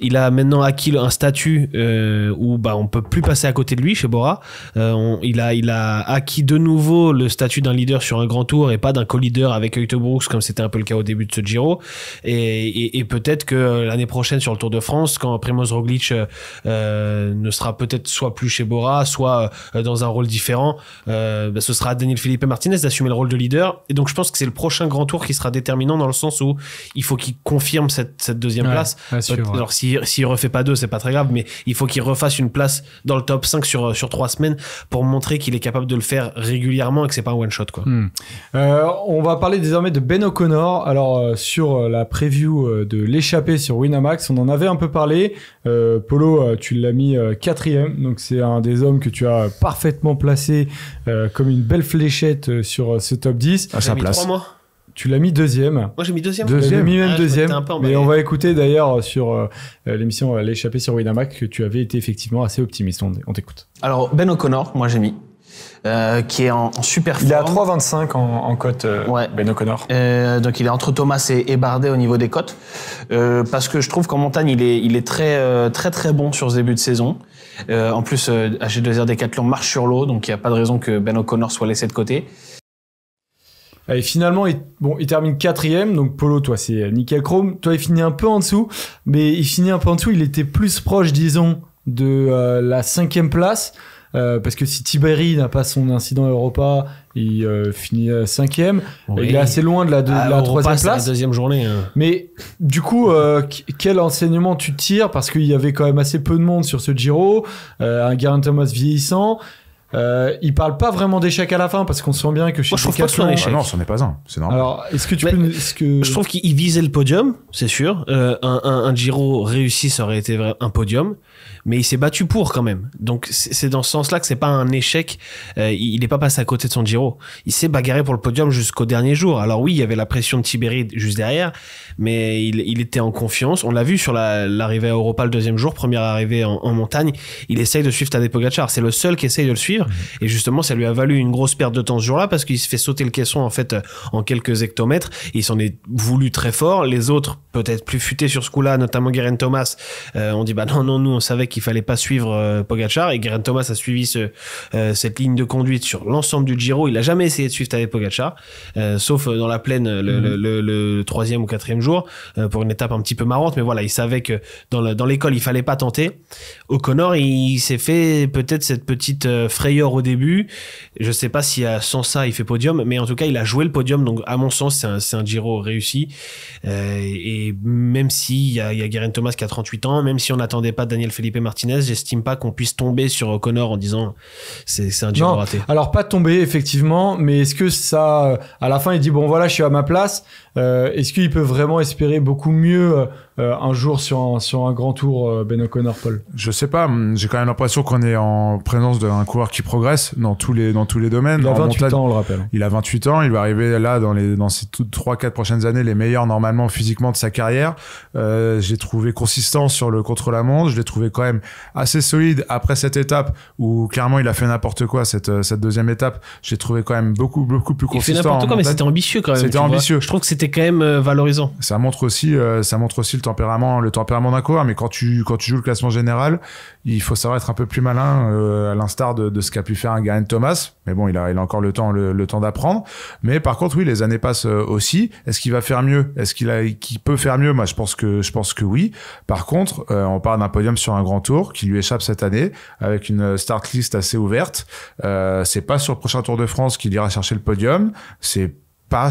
[SPEAKER 3] il a maintenant acquis un statut euh, où bah, on peut plus passer à côté de lui chez Bora. Euh, il, a, il a acquis de nouveau le statut d'un leader sur un grand tour et pas d'un co-leader avec Euto comme c'était un peu le cas au début de ce Giro. Et, et, et peut-être que euh, l'année prochaine sur le Tour de France, quand Primoz Roglic euh, euh ne sera peut-être soit plus chez Bora, soit euh, dans un rôle différent, bah, ce sera à Daniel Felipe Martinez d'assumer le rôle de leader. Et donc je pense que c'est le prochain grand tour qui sera déterminant dans le sens où il faut qu'il confirme cette, cette deuxième place s'il refait pas deux, c'est pas très grave, mais il faut qu'il refasse une place dans le top 5 sur, euh, sur 3 semaines pour montrer qu'il est capable de le faire régulièrement et que c'est pas un one-shot. quoi.
[SPEAKER 1] Hmm. Euh, on va parler désormais de Ben O'Connor. Alors, euh, sur la preview de l'échappée sur Winamax, on en avait un peu parlé. Polo, tu l'as mis quatrième, donc c'est un des hommes que tu as parfaitement placé comme une belle fléchette sur ce top 10. À sa place tu l'as mis deuxième. Moi j'ai
[SPEAKER 3] mis deuxième. Deuxième, mis même ah, deuxième. Mais on
[SPEAKER 1] va écouter d'ailleurs euh, sur euh, euh, l'émission L'échappée sur Winamac que tu avais été effectivement assez optimiste. On, t'écoute.
[SPEAKER 3] Alors Ben O'Connor, moi j'ai mis. qui est en, super il Il est à 3,25 en, en cote, Ben O'Connor. donc il est entre Thomas et, et Bardet au niveau des cotes. parce que je trouve qu'en montagne, il est, il est très, très, très bon sur ce début de saison. en plus, AG2R Decathlon marche sur l'eau, donc il n'y a pas de raison que Ben O'Connor soit laissé de côté.
[SPEAKER 1] Et finalement, il, bon, il termine quatrième. Donc, Polo, toi, c'est euh, nickel chrome. Toi, il finit un peu en dessous. Mais il finit un peu en dessous. Il était plus proche, disons, de euh, la cinquième place. Euh, parce que si Tiberi n'a pas son incident Europa, il finit cinquième. Il est assez loin de la, de, ah, troisième place. La
[SPEAKER 3] deuxième journée. Hein. Mais
[SPEAKER 1] du coup, quel enseignement tu tires Parce qu'il y avait quand même assez peu de monde sur ce Giro, un Garant Thomas vieillissant. Euh, il parle pas vraiment d'échec à la fin parce qu'on sent bien
[SPEAKER 2] que chez Moi, je trouve que un échec. Ah non, c'en est pas un, c'est normal.
[SPEAKER 3] Alors, est-ce que tu Je trouve qu'il visait le podium, c'est sûr. Euh, un, Giro réussi, ça aurait été un podium. Mais il s'est battu pour quand même. Donc, c'est dans ce sens-là que c'est pas un échec. Euh, il n'est pas passé à côté de son Giro. Il s'est bagarré pour le podium jusqu'au dernier jour. Alors oui, il y avait la pression de Tibérie juste derrière, mais il, était en confiance. On l'a vu sur l'arrivée à Europa le deuxième jour, première arrivée en, montagne. Il essaye de suivre Tadej Pogacar. C'est le seul qui essaye de le suivre et justement, ça lui a valu une grosse perte de temps ce jour-là parce qu'il se fait sauter le caisson en fait en quelques hectomètres. il s'en est voulu très fort. Les autres, peut-être plus futés sur ce coup-là, notamment Guerin Thomas, euh, ont on dit bah non, non, nous on savait qu'il fallait pas suivre euh, Pogachar. Et Guerin Thomas a suivi ce, euh, cette ligne de conduite sur l'ensemble du Giro. Il a jamais essayé de suivre Tadej Pogachar, sauf dans la plaine mm-hmm. le, troisième ou quatrième jour pour une étape un petit peu marrante. Mais voilà, il savait que dans l'école, il fallait pas tenter. O'Connor, il s'est fait peut-être cette petite fraîche ailleurs au début. Je sais pas si sans ça il fait podium, mais en tout cas il a joué le podium. Donc à mon sens c'est un, un, Giro réussi. Euh, et même s'il y a, y a Guerin Thomas qui a 38 ans, même si on n'attendait pas Daniel Felipe Martinez, j'estime pas qu'on puisse tomber sur connor en disant c'est un Giro raté. Alors
[SPEAKER 1] pas tomber effectivement, mais est-ce que ça à la fin il dit bon voilà je suis à ma place euh, est-ce qu'il peut vraiment espérer beaucoup mieux euh, un jour sur un, sur un grand tour, euh, Ben O'Connor, Paul
[SPEAKER 2] Je sais pas. Hum, j'ai quand même l'impression qu'on est en présence d'un coureur qui progresse dans tous les, dans tous les domaines. Il a 28 ans, on le rappelle. Il a 28 ans. Il va arriver là, dans, les, dans ces 3-4 prochaines années, les meilleurs normalement physiquement de sa carrière. J'ai trouvé consistant sur le contre-la-montre. Je l'ai trouvé quand même assez solide après cette étape où clairement il a fait n'importe quoi cette, cette deuxième étape. J'ai trouvé quand même beaucoup, beaucoup plus consistant. Il fait n'importe quoi, mais c'était ambitieux quand même. C'était ambitieux.
[SPEAKER 3] Je trouve que c'était quand même euh, valorisant. Ça montre aussi,
[SPEAKER 2] euh, ça montre aussi le tempérament, le tempérament d'un coureur. Mais quand tu, quand tu joues le classement général, il faut savoir être un peu plus malin, euh, à l'instar de, ce qu'a pu faire un Garen Thomas. Mais bon, il a, il a encore le temps, le, temps d'apprendre. Mais par contre, oui, les années passent aussi. Est-ce qu'il va faire mieux Est-ce qu'il a, qu'il peut faire mieux Moi, je pense que, je pense que oui. Par contre, on parle d'un podium sur un grand tour qui lui échappe cette année avec une start list assez ouverte. c'est pas sur le prochain Tour de France qu'il ira chercher le podium. C'est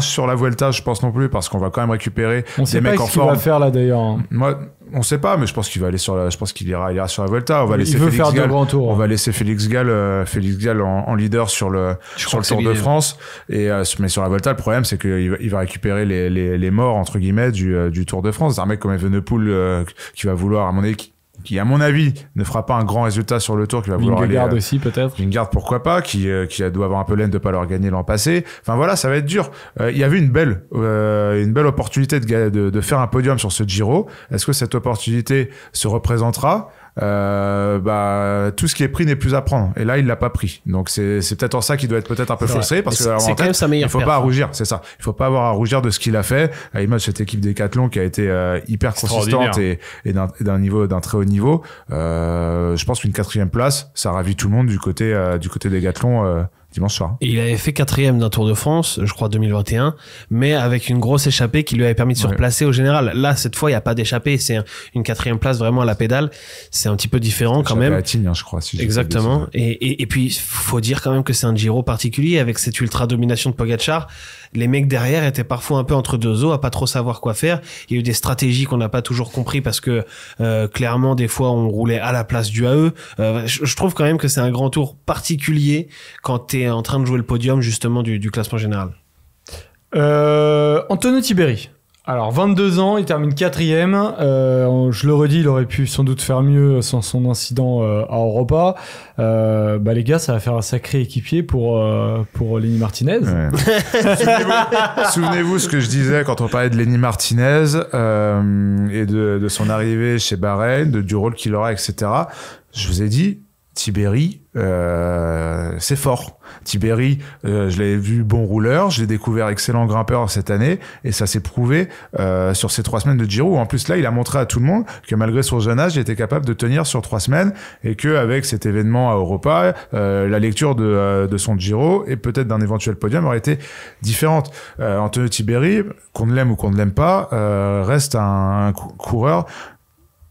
[SPEAKER 2] sur la Vuelta, je pense non plus, parce qu'on va quand même récupérer on mecs en forme. On sait pas ce qu'il va faire là d'ailleurs. Moi, on sait pas, mais je pense qu'il va aller sur la, je pense qu'il ira, ira, sur la volta On va laisser Félix faire Gall, On va laisser Félix Gal, Félix en, leader sur le sur le Tour de France. Et euh, mais sur la volta le problème c'est qu'il va, il va récupérer les, les, les, morts entre guillemets du, euh, du Tour de France. C'est un mec comme Evenepoel euh, qui va vouloir à mon équipe qui, à mon avis, ne fera pas un grand résultat sur le tour, qui va vouloir Vingegaard garde euh, aussi, peut-être. Une garde, pourquoi pas, qui, euh, qui doit avoir un peu l'aine de pas leur gagner l'an passé. Enfin voilà, ça va être dur. Euh, il y avait une belle, une belle opportunité de, de faire un podium sur ce Giro. Est-ce que cette opportunité se représentera? Euh, bah, tout ce qui est pris n'est plus à prendre. Et là, il l'a pas pris. Donc c'est peut-être en ça qu'il doit être peut-être un peu faussé parce que en il faut pas hein. rougir, c'est ça. Il faut pas avoir à rougir de ce qu'il a fait. À l'image de cette équipe d'Ecathlon qui a été euh, hyper consistante et, d'un niveau d'un très haut niveau. Euh, je pense qu'une quatrième place, ça ravit tout le monde du côté du côté
[SPEAKER 3] il avait fait quatrième d'un Tour de France, je crois 2021, mais avec une grosse échappée qui lui avait permis de se replacer au général. Là, cette fois, il n'y a pas d'échappée, c'est une quatrième place vraiment à la pédale. C'est un petit peu différent quand même. Hein, je crois. Exactement. Et, et, puis, faut dire quand même que c'est un Giro particulier avec cette ultra domination de Pogacar les mecs derrière étaient parfois un peu entre deux eaux, à pas trop savoir quoi faire. Il y a eu des stratégies qu'on n'a pas toujours compris parce que euh, clairement des fois on roulait à la place du AE. Euh, je, trouve quand même que c'est un grand tour particulier quand tu es en train de jouer le podium justement du, classement général. Euh, Antonio Tiberi. Alors 22 ans, il termine
[SPEAKER 1] quatrième. Euh, je le redis, il aurait pu sans doute faire mieux sans son incident euh, à Europa. Euh, bah, les gars, ça va faire un sacré équipier pour pour Lenny Martinez.
[SPEAKER 2] Souvenez-vous ce que je disais quand on parlait de Lenny Martinez et de, son arrivée chez Bahreïn, du rôle qu'il aura, etc. Je vous ai dit, Tibéri, euh, c'est fort. Tibéri, euh, je l'avais vu bon rouleur, je l'ai découvert excellent grimpeur cette année, et ça s'est prouvé euh, sur ces trois semaines de Giro. En plus, là, il a montré à tout le monde que malgré son jeune âge, il était capable de tenir sur trois semaines, et que avec cet événement à Europa, la lecture de, son Giro et peut-être d'un éventuel podium aurait été différente. Antonio Tibéri, qu'on l'aime ou qu'on ne l'aime pas, reste un, coureur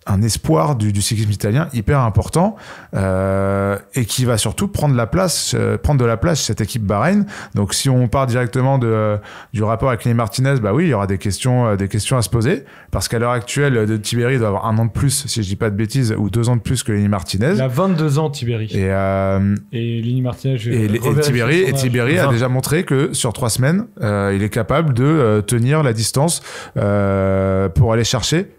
[SPEAKER 2] un espoir du, du, cyclisme italien hyper important euh, et qui va surtout prendre la place, euh, prendre de la place cette équipe Bahreïn. Donc si on part directement de, du rapport avec Lenny Martinez, bah oui, il y aura des questions, euh, des questions à se poser parce qu'à l'heure actuelle, de Tiberi doit avoir un an de plus, si je dis pas de bêtises, ou deux ans de plus que Lenny Martinez. Il a 22 ans Tiberi. Et, euh, et Lenny Martinez. et, Tiberi, et Tiberi a déjà montré que sur trois semaines, il est capable de tenir la distance pour aller chercher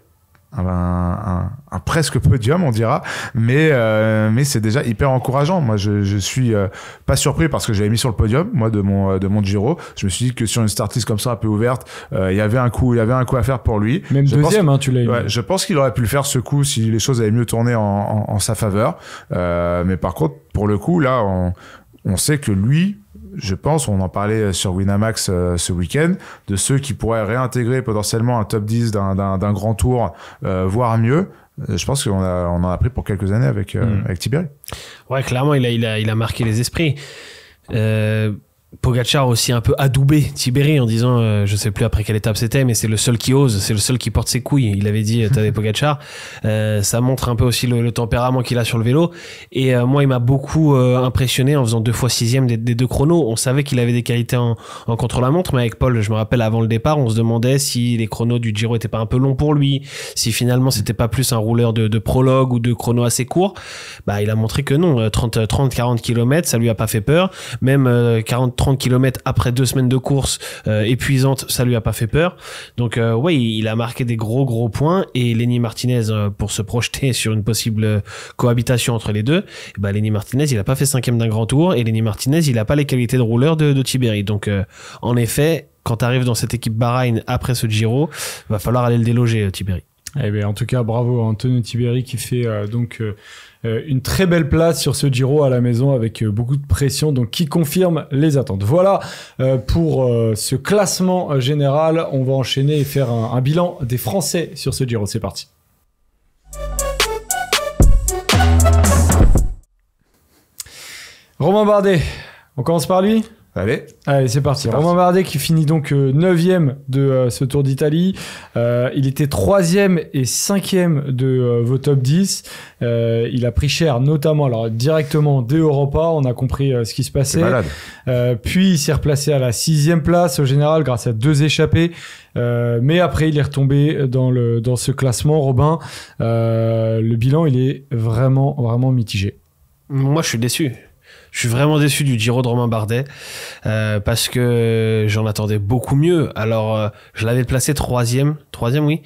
[SPEAKER 2] un, un, un, presque podium, on dira, mais, euh, mais c'est déjà hyper encourageant. Moi, je, je suis euh, pas surpris parce que j'avais mis sur le podium, moi, de mon, euh, de mon Giro. Je me suis dit que sur une startlist comme ça, un peu ouverte, il y avait un coup, il y avait un coup à faire pour lui. Même deuxième, hein, tu l'as ouais, Je pense qu'il aurait pu le faire ce coup si les choses avaient mieux tourné en, sa faveur. mais par contre, pour le coup, là, on, on sait que lui, je pense, on en parlait euh, sur Winamax euh, ce week-end, de ceux qui pourraient réintégrer potentiellement un top 10 d'un grand tour, euh, voire mieux. Je pense qu'on on en a pris pour quelques années avec, hmm. Tiberi.
[SPEAKER 3] Ouais, clairement, il a, il, a, marqué les esprits. Pogachar aussi un peu adoubé Tibéri en disant, euh, je sais plus après quelle étape c'était, mais c'est le seul qui ose, c'est le seul qui porte ses couilles. Il avait dit euh, Tadej Pogachar. Euh, ça montre un peu aussi le, tempérament qu'il a sur le vélo. Et euh, moi, il m'a beaucoup impressionné en faisant deux fois sixième des, des deux chronos. On savait qu'il avait des qualités en, en contre la montre, mais avec Paul, je me rappelle avant le départ, on se demandait si les chronos du Giro étaient pas un peu longs pour lui, si finalement c'était pas plus un rouleur de, prologue ou de chrono assez court. Bah, il a montré que non, 30, 30, 40 km, ça lui a pas fait peur. Même 40, 30 km après deux semaines de course euh, épuisante, ça lui a pas fait peur. Donc euh, oui il a marqué des gros gros points et Lenny Martinez euh, pour se projeter sur une possible cohabitation entre les deux, eh ben Lenny Martinez, il a pas fait cinquième d'un grand tour et Lenny Martinez, il a pas les qualités de rouleur de, de Tiberi. Donc en effet, quand arrive dans cette équipe Bahreïn après ce Giro, va falloir aller le déloger Tiberi. Eh bien, en tout cas, bravo à Antonio Tiberi qui fait donc euh, une très belle
[SPEAKER 1] place sur ce Giro à la maison avec euh, beaucoup de pression, donc qui confirme les attentes. Voilà euh, pour ce classement général. On va enchaîner et faire un, bilan des Français sur ce Giro. C'est parti. Romain Bardet, on commence par lui Allez. Allez, c'est parti. Romain Bardet qui finit donc 9e euh, de euh, ce Tour d'Italie. Euh, il était 3e et 5e de vos top 10. il a pris cher, notamment alors, directement dès Europa. On a compris ce qui se passait. puis il s'est replacé à la 6e place au général grâce à deux échappées. mais après, il est retombé dans, le, dans ce classement, Robin. le bilan, il est vraiment,
[SPEAKER 3] vraiment mitigé. Moi, je suis déçu. Je suis vraiment déçu du Giro de Romain Bardet euh, parce que j'en attendais beaucoup mieux. Alors, euh, je l'avais placé troisième, troisième oui,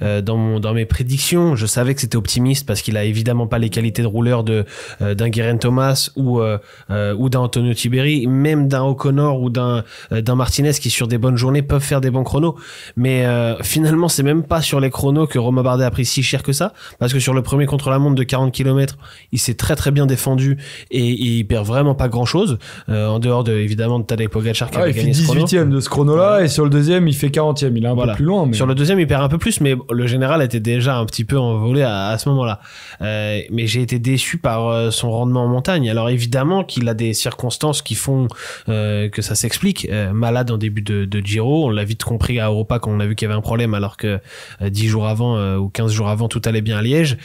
[SPEAKER 3] euh, dans mon dans mes prédictions. Je savais que c'était optimiste parce qu'il a évidemment pas les qualités de rouleur de d'un Guérin Thomas ou ou d'un Antonio Tiberi, même d'un O'Connor ou d'un d'un Martinez qui sur des bonnes journées peuvent faire des bons chronos. Mais finalement, c'est même pas sur les chronos que Romain Bardet a pris si cher que ça parce que sur le premier contre la montre de 40 km, il s'est très très bien défendu et, il perd vraiment pas grand chose, euh, en dehors de, évidemment de Tadej Pogacar qui ah, il gagné 18ème
[SPEAKER 1] de ce chrono-là, et sur le deuxième, il fait 40 e Il est un voilà. peu plus loin. Sur le
[SPEAKER 3] deuxième, il perd un peu plus, mais le général était déjà un petit peu envolé à, ce moment-là. Euh, mais j'ai été déçu par euh, son rendement en montagne. Alors évidemment qu'il a des circonstances qui font que ça s'explique. malade en début de, de Giro, on l'a vite compris à Europa quand on a vu qu'il y avait un problème, alors que 10 jours avant ou 15 jours avant, tout allait bien à Liège.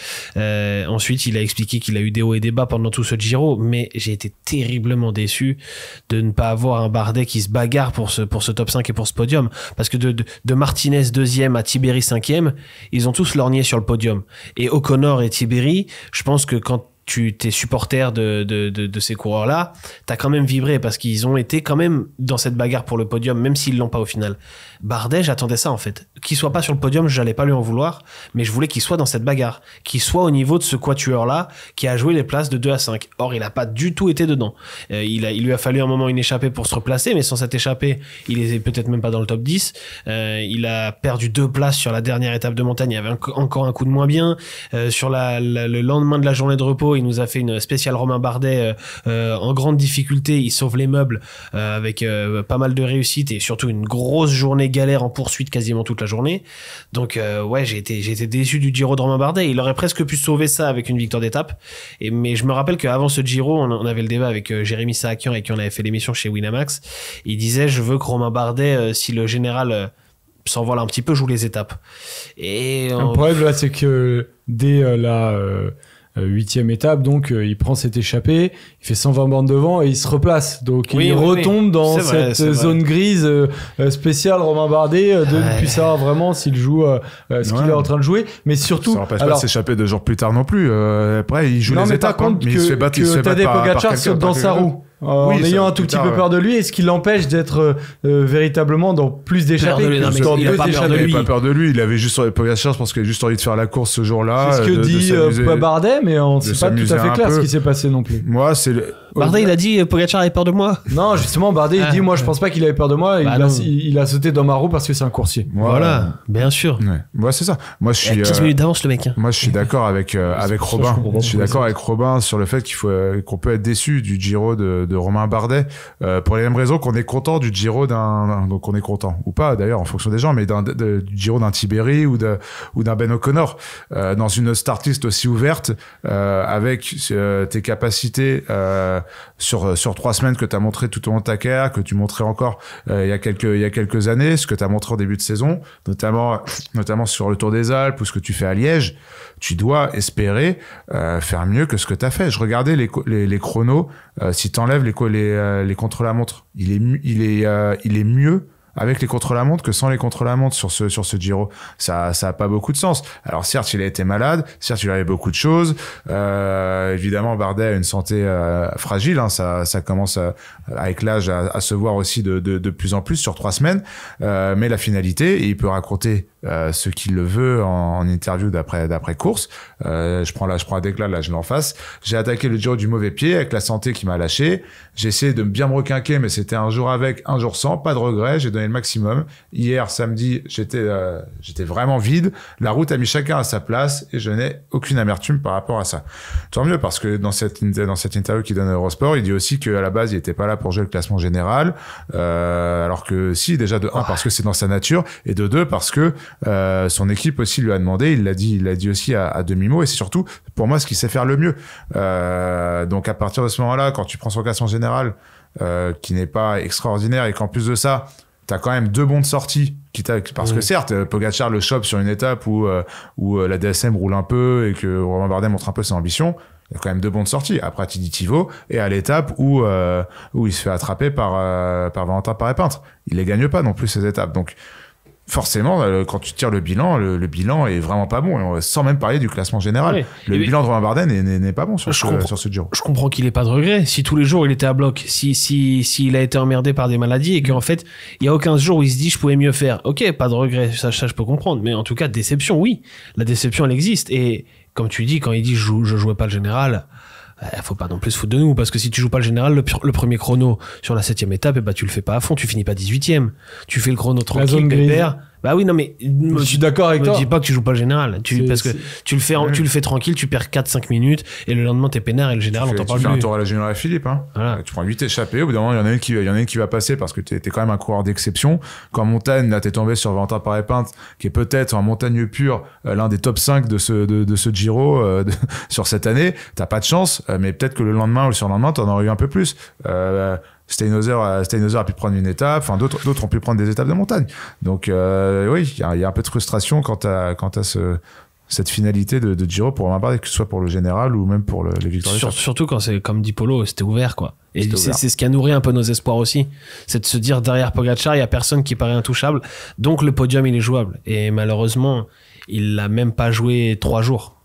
[SPEAKER 3] ensuite, il a expliqué qu'il a eu des hauts et des bas pendant tout ce Giro, mais j'ai été terriblement déçu de ne pas avoir un Bardet qui se bagarre pour ce, pour ce top 5 et pour ce podium. Parce que de, Martinez 2 à Tiberi 5 ils ont tous lorgné sur le podium. Et O'Connor et Tiberi je pense que quand tu t'es supporter de, ces coureurs-là, t'as quand même vibré parce qu'ils ont été quand même dans cette bagarre pour le podium, même s'ils l'ont pas au final. Bardet, j'attendais ça en fait. Qu'il soit pas sur le podium, je n'allais pas lui en vouloir, mais je voulais qu'il soit dans cette bagarre, qu'il soit au niveau de ce quatuor-là qui a joué les places de 2 à 5. Or, il n'a pas du tout été dedans. Euh, il, a, il lui a fallu un moment une échappée pour se replacer, mais sans cette échappée, il est peut-être même pas dans le top 10. Euh, il a perdu deux places sur la dernière étape de montagne, il y avait encore un coup de moins bien. Euh, sur le lendemain de la journée de repos, il nous a fait une spéciale Romain Bardet euh, euh, en grande difficulté. Il sauve les meubles euh, avec pas mal de réussite et surtout une grosse journée galère en poursuite quasiment toute la journée. Donc ouais, j'ai été, déçu du Giro de Romain Bardet. Il aurait presque pu sauver ça avec une victoire d'étape. mais je me rappelle qu'avant ce Giro, on, avait le débat avec Jérémy Saakian et qui avait fait l'émission chez Winamax. Il disait, je veux que Romain Bardet, si le général s'envole un petit peu, joue les étapes. Et Le problème là,
[SPEAKER 1] c'est que dès la euh, huitième étape, donc euh, il prend cette échappée, il fait 120 bandes devant et il se replace. Donc il retombe dans cette zone grise euh, spéciale Romain Bardet de ça ne vraiment s'il joue ce qu'il est en train de jouer. Mais surtout, ça n'empêche pas de
[SPEAKER 2] s'échapper deux jours plus tard non plus. après, il joue les hein, contre, il se fait battre, il se dans sa roue. Euh, en ayant un tout petit peu peur
[SPEAKER 1] de lui est ce qu'il l'empêche d'être euh, euh, véritablement dans plus d'échappées. Il, il, n'avait pas
[SPEAKER 2] peur de lui, il avait juste je pense qu'il juste envie de faire la course ce jour-là. C'est ce que dit Bardet, mais on sait pas tout à fait clair ce qui s'est
[SPEAKER 1] passé non plus. Moi, c'est Bardet, il a dit
[SPEAKER 2] Pogacar avait peur de moi. Non, justement, Bardet, il ah. dit Moi, je pense pas qu'il
[SPEAKER 1] avait peur de moi. il, bah a, sauté dans ma roue parce que c'est un coursier. Voilà,
[SPEAKER 2] bien sûr. moi c'est ça. Moi, je suis. d'avance, le mec. Hein. Moi, je suis d'accord avec, avec Robin. Je suis d'accord avec Robin sur le fait qu'il faut, qu'on peut être déçu du Giro de, de Romain Bardet, euh, pour les mêmes raisons qu'on est content du Giro d'un, donc on est content ou pas d'ailleurs en fonction des gens, mais du Giro d'un Tiberi ou de, d'un Ben O'Connor euh, dans une startlist aussi ouverte euh, avec tes capacités sur sur trois semaines que tu as montré tout au long de ta carrière, que tu montrais encore il y a quelques il y a quelques années, ce que tu as montré en début de saison, notamment notamment sur le Tour des Alpes ou ce que tu fais à Liège, tu dois espérer faire mieux que ce que tu as fait. Je regardais les chronos si tu les, euh, les, contre-la-montre. Il est, il, est, euh, il est mieux avec les contre-la-montre que sans les contre-la-montre sur ce sur ce Giro. Ça ça pas beaucoup de sens. Alors certes, il a été malade, certes il avait beaucoup de choses. Euh, évidemment, Bardet a une santé fragile. Hein. ça commence avec l'âge à, se voir aussi de, plus en plus sur trois semaines. mais la finalité, il peut raconter euh, ce qu'il le veut en, interview d'après d'après course. Euh, je prends là, je prends un déclat là, je l'en face. J'ai attaqué le duo du mauvais pied avec la santé qui m'a lâché. J'ai essayé de bien me requinquer, mais c'était un jour avec, un jour sans, pas de regret. J'ai donné le maximum. Hier samedi, j'étais euh, j'étais vraiment vide. La route a mis chacun à sa place et je n'ai aucune amertume par rapport à ça. Tant mieux parce que dans cette dans cette interview qu'il donne à Eurosport, il dit aussi qu'à la base il n'était pas là pour jouer le classement général, alors que si déjà de un parce que c'est dans sa nature et de deux parce que euh, son équipe aussi lui a demandé, il l'a dit, il l'a dit aussi à, demi-mot, et c'est surtout pour moi ce qu'il sait faire le mieux. Euh, donc à partir de ce moment-là, quand tu prends son en général, euh, qui n'est pas extraordinaire, et qu'en plus de ça, tu as quand même deux bons de sortie, parce que certes, Pogachar le chope sur une étape où, où la DSM roule un peu et que Romain Bardet montre un peu ses ambitions il y a quand même deux bons de sortie. Après, tu dis et à l'étape où, où il se fait attraper par, par Valentin Paré-Peintre. Il les gagne pas non plus, ces étapes. Donc, forcément, euh, quand tu tires le bilan, le, bilan est vraiment pas bon. Sans même parler du classement général. Le bilan de Romain Bardet n'est pas bon sur, ce, sur ce Giro.
[SPEAKER 3] Je comprends qu'il n'ait pas de regret. Si tous les jours il était à bloc, s'il si, a été emmerdé par des maladies et qu'en fait, il y a aucun jour où il se dit je pouvais mieux faire. Ok, pas de regret, ça, je peux comprendre. Mais en tout cas, déception, oui. La déception, elle existe. Et comme tu dis, quand il dit je, je jouais pas le général, il eh, faut pas non plus se foutre de nous parce que si tu joues pas le général le, premier chrono sur la septième étape et eh bah ben, tu le fais pas à fond tu finis pas 18 e tu fais le chrono tranquille pépère bah oui, non, mais. Je suis d'accord avec me toi. dis pas que tu joues pas le général. Tu, parce que tu le, fais, tu le fais tranquille, tu perds 4-5 minutes et le lendemain t'es peinard. et le général, tu on t'en parle Tu fais un tour
[SPEAKER 2] à la générale Philippe. Hein. Euh, tu prends 8 échappées. Au bout d'un moment, il y en a une qui, va passer parce que t'es, quand même un coureur d'exception. Quand Montagne, là, t'es tombé sur Valentin Paré-Pinte, qui est peut-être en montagne pure euh, l'un des top 5 de ce, de, ce Giro euh, sur cette année. T'as pas de chance, mais peut-être que le lendemain ou le surlendemain, t'en aurais eu un peu plus. Steinhauser, a, pu prendre une étape, enfin d'autres, ont pu prendre des étapes de montagne. Donc euh, oui, il y, a un peu de frustration quant à, quant à ce, cette finalité de, Giro pour ma part, que ce soit pour le général ou même pour le, les victoires.
[SPEAKER 3] surtout quand c'est comme dit Polo, c'était ouvert quoi. Et c'est ce qui a nourri un peu nos espoirs aussi, c'est de se dire derrière Pogacar, il y a personne qui paraît intouchable, donc le podium il est jouable. Et malheureusement, il l'a même pas joué trois jours.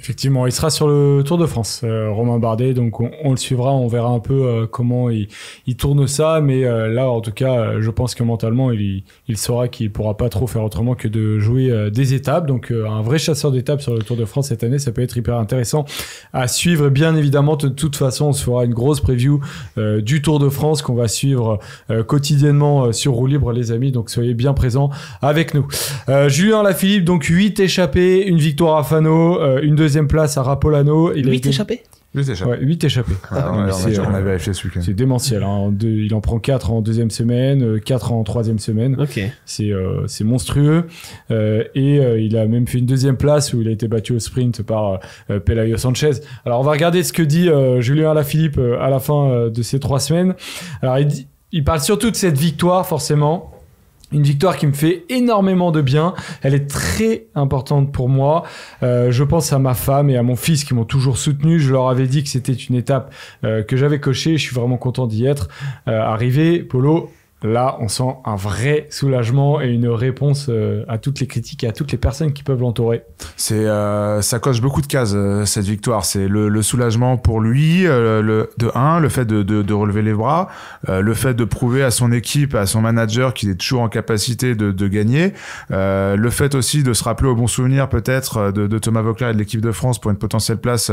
[SPEAKER 1] Effectivement, il sera sur le Tour de France, euh, Romain Bardet. Donc on, le suivra, on verra un peu euh, comment il, tourne ça. Mais euh, là, en tout cas, je pense que mentalement, il, il saura qu'il pourra pas trop faire autrement que de jouer des étapes. Donc un vrai chasseur d'étapes sur le Tour de France cette année, ça peut être hyper intéressant à suivre. Bien évidemment, de toute façon, on se fera une grosse preview du Tour de France qu'on va suivre quotidiennement sur Roue Libre, les amis. Donc soyez bien présents avec nous. Julien Lafilippe, donc 8 échappés, une victoire à Fano, une de place à Rapolano. Il 8 a été... échappés 8 échappés. 8 ah, euh, c'est, démentiel. Hein. il en prend 4 en deuxième semaine, 4 euh, en troisième semaine. ok C'est, euh, c'est monstrueux. et il a même fait une deuxième place où il a été battu au sprint par Pelayo Sanchez. Alors on va regarder ce que dit Julien philippe à la fin de ces trois semaines. Alors il, dit, il parle surtout de cette victoire forcément une victoire qui me fait énormément de bien. Elle est très importante pour moi. Euh, je pense à ma femme et à mon fils qui m'ont toujours soutenu. Je leur avais dit que c'était une étape euh, que j'avais coché Je suis vraiment content d'y être. Euh, arrivé, Polo, là, on sent un vrai soulagement et une réponse euh, à toutes les critiques et à toutes les personnes qui peuvent
[SPEAKER 2] l'entourer. C'est, euh, ça coche beaucoup de cases euh, cette victoire. C'est le, soulagement pour lui, le, de un, le fait de, relever les bras, le fait de prouver à son équipe, à son manager qu'il est toujours en capacité de, gagner, le fait aussi de se rappeler au bon souvenir peut-être de, Thomas Vauclair et de l'équipe de France pour une potentielle place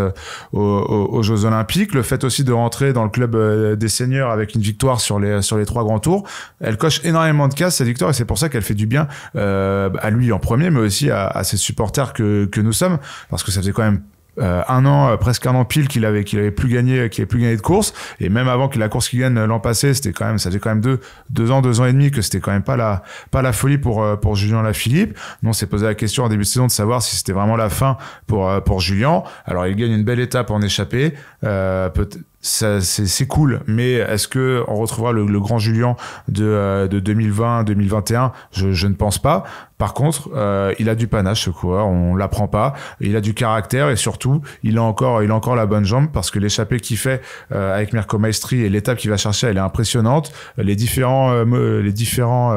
[SPEAKER 2] aux, aux, Jeux Olympiques, le fait aussi de rentrer dans le club des seniors avec une victoire sur les sur les trois grands tours. Elle coche énormément de cases, cette victoire, et c'est pour ça qu'elle fait du bien euh, à lui en premier, mais aussi à, ses supporters que, nous sommes, parce que ça faisait quand même euh, un an, euh, presque un an pile qu'il avait, qu'il avait plus gagné, qu'il avait plus gagné de course. Et même avant que la course qu'il gagne l'an passé, c'était quand même, ça faisait quand même deux, deux ans, deux ans et demi que c'était quand même pas la, pas la folie pour, pour Julien Lafilippe. Non, on s'est posé la question en début de saison de savoir si c'était vraiment la fin pour, pour Julien. Alors, il gagne une belle étape en échappée, peut-être, c'est cool, mais est-ce que on retrouvera le, grand Julien de, euh, de 2020-2021 je, je, ne pense pas. Par contre, euh, il a du panache, ce coureur, on l'apprend pas. Il a du caractère et surtout, il a encore, il a encore la bonne jambe parce que l'échappée qu'il fait euh, avec Mirko Maestri et l'étape qu'il va chercher, elle est impressionnante. Les différents, les différents,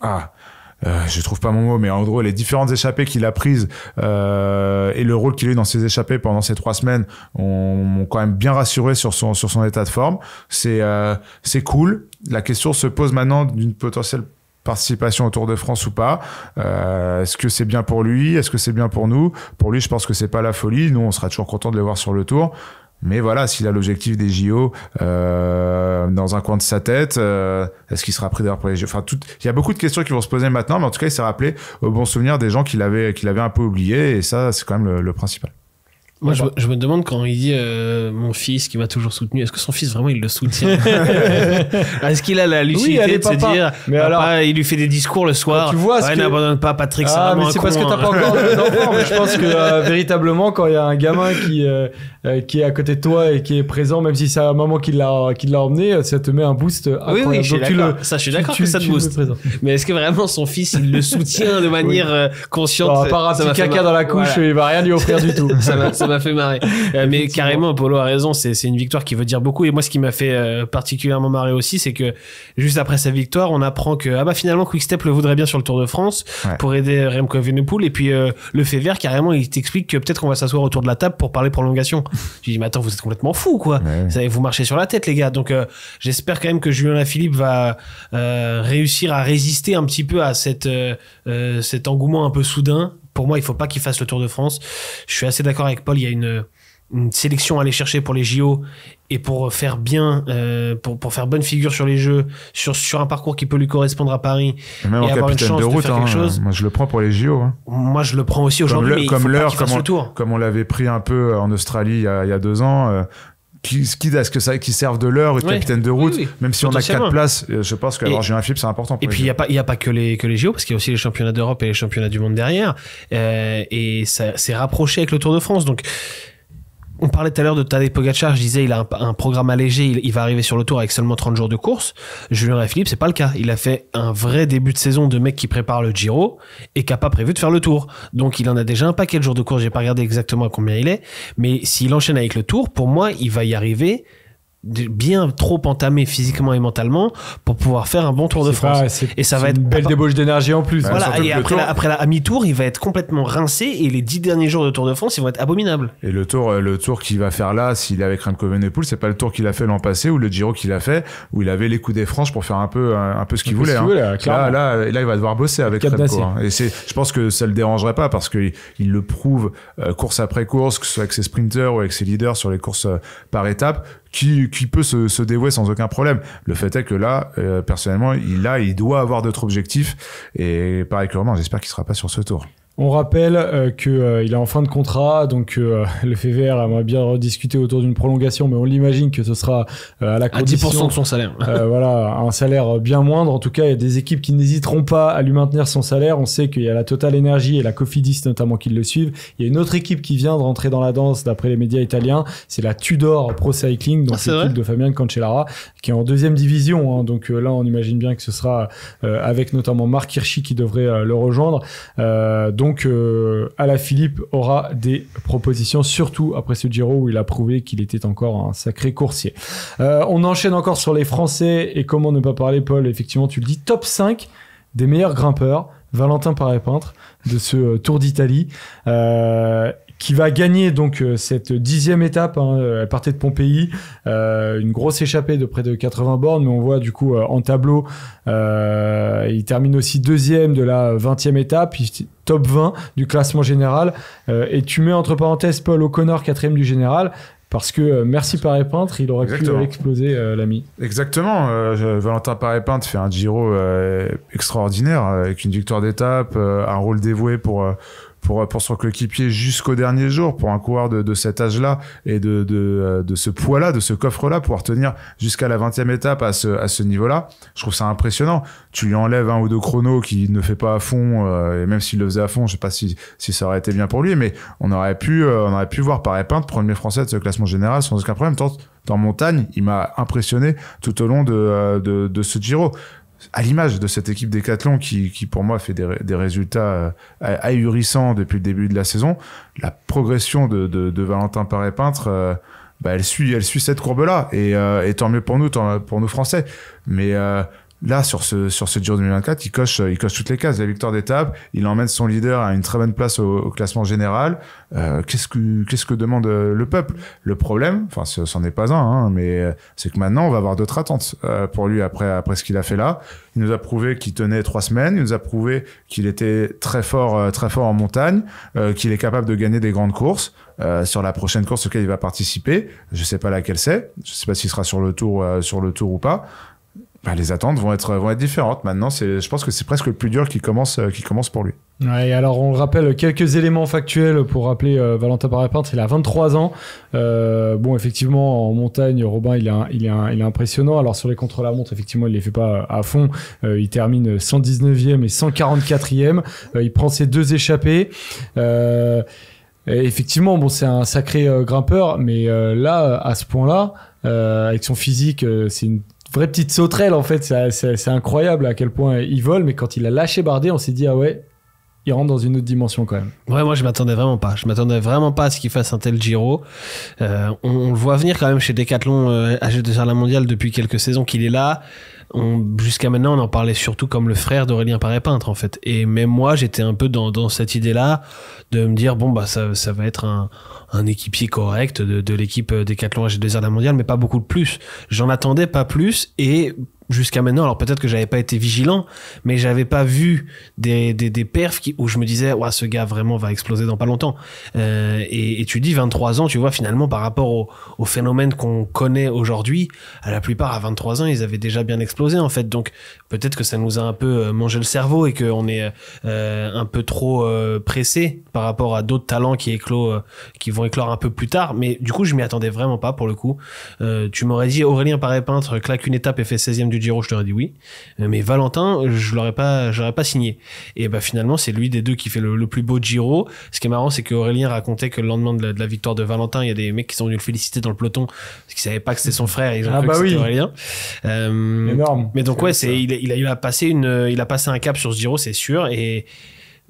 [SPEAKER 2] ah, euh, je trouve pas mon mot, mais en gros, les différentes échappées qu'il a prises euh, et le rôle qu'il a eu dans ces échappées pendant ces trois semaines ont quand même bien rassuré sur son, sur son état de forme. C'est euh, c'est cool. La question se pose maintenant d'une potentielle participation au Tour de France ou pas. Euh, Est-ce que c'est bien pour lui Est-ce que c'est bien pour nous Pour lui, je pense que c'est pas la folie. Nous, on sera toujours content de le voir sur le Tour. Mais voilà, s'il a l'objectif des JO euh, dans un coin de sa tête, euh, est-ce qu'il sera pris d'ailleurs pour les JO Enfin, tout... il y a beaucoup de questions qui vont se poser maintenant, mais en tout cas, il s'est rappelé au bon souvenir des gens qu'il avait, qu'il avait un peu oublié, et ça, c'est quand même le principal.
[SPEAKER 3] Moi, je, me demande quand il dit euh, mon fils qui m'a toujours soutenu, est-ce que son fils vraiment il le soutient ah, Est-ce qu'il a la lucidité de se dire, mais alors, il lui fait des discours le soir. Tu vois, n'abandonne pas Patrick. Ah, mais c'est parce que t'as hein. pas encore d'enfant. je pense que euh,
[SPEAKER 1] véritablement, quand il y a un gamin qui euh, qui est à côté de toi et qui est présent, même si c'est la maman qui l'a qui l'a emmené, ça te met un boost. Oui, oui, je suis le, ça, je suis d'accord que ça te booste.
[SPEAKER 3] Mais est-ce que vraiment son fils il le soutient de manière consciente Par un petit caca dans la couche, il va rien lui offrir du tout. Ça m'a fait marrer. Euh, mais carrément, Polo a raison. C'est une victoire qui veut dire beaucoup. Et moi, ce qui m'a fait euh, particulièrement marrer aussi, c'est que juste après sa victoire, on apprend que ah bah finalement, Quickstep le voudrait bien sur le Tour de France pour aider Remco Evenepoel. Et puis euh, le fait vert, carrément, il t'explique que peut-être qu'on va s'asseoir autour de la table pour parler prolongation. J'ai dis mais attends, vous êtes complètement fou quoi. vous Vous marchez sur la tête les gars. Donc j'espère quand même que Julien Philippe va réussir à résister un petit peu à cette cet engouement un peu soudain pour moi, il faut pas qu'il fasse le Tour de France. Je suis assez d'accord avec Paul. Il y a une, sélection à aller chercher pour les JO et pour faire bien, euh, pour, faire bonne figure sur les Jeux, sur, sur un parcours qui peut lui correspondre à Paris. Et avoir une chance de faire quelque hein. chose. moi
[SPEAKER 2] je le prends pour les JO. Hein.
[SPEAKER 3] Moi je le prends aussi aujourd'hui. Comme l'heure, comme, on,
[SPEAKER 2] comme on l'avait pris un peu en Australie il y a, deux ans. Euh, qui, qui ce que ça qui servent de l'heure et capitaine de route, même si on a quatre places, euh, je pense que qu'avoir un
[SPEAKER 3] Philippe c'est important. Pour et puis il n'y a pas il y a pas que les que les JO parce qu'il y a aussi les championnats d'Europe et les championnats du monde derrière euh, et ça s'est rapproché avec le Tour de France donc on parlait tout à l'heure de Tadej Pogacar, je disais il a un, programme allégé, il, va arriver sur le tour avec seulement 30 jours de course. Julien ce c'est pas le cas. Il a fait un vrai début de saison de mec qui prépare le Giro et qui n'a pas prévu de faire le tour. Donc il en a déjà un paquet de jours de course, j'ai pas regardé exactement combien il est, mais s'il enchaîne avec le tour, pour moi, il va y arriver bien trop entamé physiquement et mentalement pour pouvoir faire un bon Tour de France. et ça va être une belle débauche d'énergie en plus. voilà, et après, la, après la, à mi-tour, il va être complètement rincé et les dix derniers jours de Tour de France, ils vont être abominables. Et le tour, euh, le tour qu'il va faire là, s'il est avec
[SPEAKER 2] Remco-Venepool, c'est pas le tour qu'il a fait l'an passé ou le Giro qu'il a fait où il avait les coups des franges pour faire un peu, un, peu ce qu'il hein. voulait. là, là, là, là, il va devoir bosser avec Remco. Et c'est, je pense que ça le dérangerait pas parce qu'il il le prouve euh, course après course, que ce soit avec ses sprinters ou avec ses leaders sur les courses euh, par étapes, qui, peut se, dévouer sans aucun problème. Le fait est que là, euh, personnellement, il, a il doit avoir d'autres objectifs. Et pareil particulièrement, j'espère qu'il ne sera pas sur ce tour.
[SPEAKER 1] On rappelle euh, qu'il euh, est en fin de contrat, donc euh, le FVR aimerait bien rediscuter autour d'une prolongation, mais on l'imagine que ce sera euh, à la condition... À 10% de son salaire. Euh, voilà, un salaire bien moindre. En tout cas, il y a des équipes qui n'hésiteront pas à lui maintenir son salaire. On sait qu'il y a la Total Energy et la Cofidis notamment qui le suivent. Il y a une autre équipe qui vient de rentrer dans la danse, d'après les médias italiens, c'est la Tudor Pro Cycling, donc ah, l'équipe de Fabien Cancellara, qui est en deuxième division. Hein, donc là, on imagine bien que ce sera avec notamment Marc Hirschi qui devrait le rejoindre. Donc, donc, euh, la philippe aura des propositions, surtout après ce Giro où il a prouvé qu'il était encore un sacré coursier. Euh, on enchaîne encore sur les Français et comment ne pas parler, Paul Effectivement, tu le dis, top 5 des meilleurs grimpeurs. Valentin paraît peintre de ce euh, Tour d'Italie qui va gagner donc euh, cette dixième étape. Hein, euh, elle partait de Pompéi, euh, une grosse échappée de près de 80 bornes, mais on voit du coup en tableau, il termine aussi deuxième de la vingtième e étape, top 20 du classement général. et tu mets entre parenthèses Paul O'Connor, quatrième du général, parce que merci paris peintre il aurait pu
[SPEAKER 2] exploser l'ami. Exactement. Valentin paris peintre fait un Giro extraordinaire avec une victoire d'étape, un rôle dévoué pour pour, pour son coéquipier jusqu'au dernier jour, pour un coureur de, cet âge-là et de, euh, de, ce poids-là, de ce coffre-là, pouvoir tenir jusqu'à la 20e étape à ce, niveau-là, je trouve ça impressionnant. Tu lui enlèves un ou deux chronos qui ne fait pas à fond, euh, et même s'il le faisait à fond, je sais pas si, si ça aurait été bien pour lui, mais on aurait pu, euh, on aurait pu voir par prendre premier français de ce classement général sans aucun problème. Tant, dans montagne, il m'a impressionné tout au long de, de ce Giro à l'image de cette équipe Decathlon qui, pour moi fait des, résultats euh, ahurissants depuis le début de la saison, la progression de, Valentin Paré-Peintre, euh, bah, elle suit, elle suit cette courbe-là. Et, euh, tant mieux pour nous, pour nous Français. Mais là sur ce sur ce jour 2024, il coche il coche toutes les cases, la victoire d'étape, il emmène son leader à une très bonne place au, classement général. Euh, qu'est-ce que qu'est-ce que demande euh, le peuple Le problème, enfin c'en est pas un, hein, mais euh, c'est que maintenant on va avoir d'autres attentes euh, pour lui après après ce qu'il a fait là. Il nous a prouvé qu'il tenait trois semaines, il nous a prouvé qu'il était très fort très fort en montagne, qu'il est capable de gagner des grandes courses. sur la prochaine course auquel il va participer. Je sais pas laquelle c'est. Je sais pas s'il sera sur le tour, sur le tour ou pas. Bah, les attentes vont être, vont être différentes. Maintenant, je pense que c'est presque le plus dur qui commence, euh, qui commence pour lui.
[SPEAKER 1] Ouais, et alors on rappelle quelques éléments factuels pour rappeler euh, Valentin Parapente, il a 23 ans. Euh, bon, effectivement, en montagne, Robin, il est, il, est il est impressionnant. Alors sur les contre-la-montre, effectivement, il ne les fait pas à fond. il termine 119e et 144e. il prend ses deux échappées. effectivement, bon, c'est un sacré grimpeur, mais là, à ce point-là, avec son physique, c'est une vraie petite sauterelle en fait. C'est incroyable à quel point il vole, mais quand il a lâché Bardet, on s'est dit ah ouais, il rentre dans une autre dimension quand même.
[SPEAKER 3] Ouais, moi je m'attendais vraiment pas. Je m'attendais vraiment pas à ce qu'il fasse un tel Giro. Euh, on, le voit venir quand même chez Decathlon euh, sur la mondiale depuis quelques saisons qu'il est là jusqu'à maintenant, on en parlait surtout comme le frère d'Aurélien Paré peintre, en fait. Et même moi, j'étais un peu dans, dans cette idée-là de me dire, bon, bah, ça, ça va être un, un équipier correct de, de l'équipe des et 2 des de la mondiale, mais pas beaucoup de plus. J'en attendais pas plus et jusqu'à maintenant, alors peut-être que j'avais pas été vigilant, mais j'avais pas vu des, des, des perfs qui, où je me disais, ce gars vraiment va exploser dans pas longtemps. Euh, et, tu dis 23 ans, tu vois, finalement, par rapport au, phénomène qu'on connaît aujourd'hui, à la plupart, à 23 ans, ils avaient déjà bien explosé, en fait. Donc, peut-être que ça nous a un peu euh, mangé le cerveau et qu'on est euh, un peu trop pressé par rapport à d'autres talents qui éclos, qui vont éclore un peu plus tard. Mais du coup, je m'y attendais vraiment pas, pour le coup. tu m'aurais dit, Aurélien Paré-Peintre claque une étape et fait 16e Giro, je t'aurais dit oui. Euh, mais Valentin, je l'aurais pas, j'aurais pas signé. Et bah finalement, c'est lui des deux qui fait le, plus beau Giro. Ce qui est marrant, c'est qu'Aurélien racontait que le lendemain de la, victoire de Valentin, il y a des mecs qui sont venus le féliciter dans le peloton parce qu'ils savaient pas que c'était son frère. Ils ah bah oui. Aurélien. Euh, mais donc ouais, c'est il, a, eu à passé une, il a passé un cap sur ce Giro, c'est sûr. Et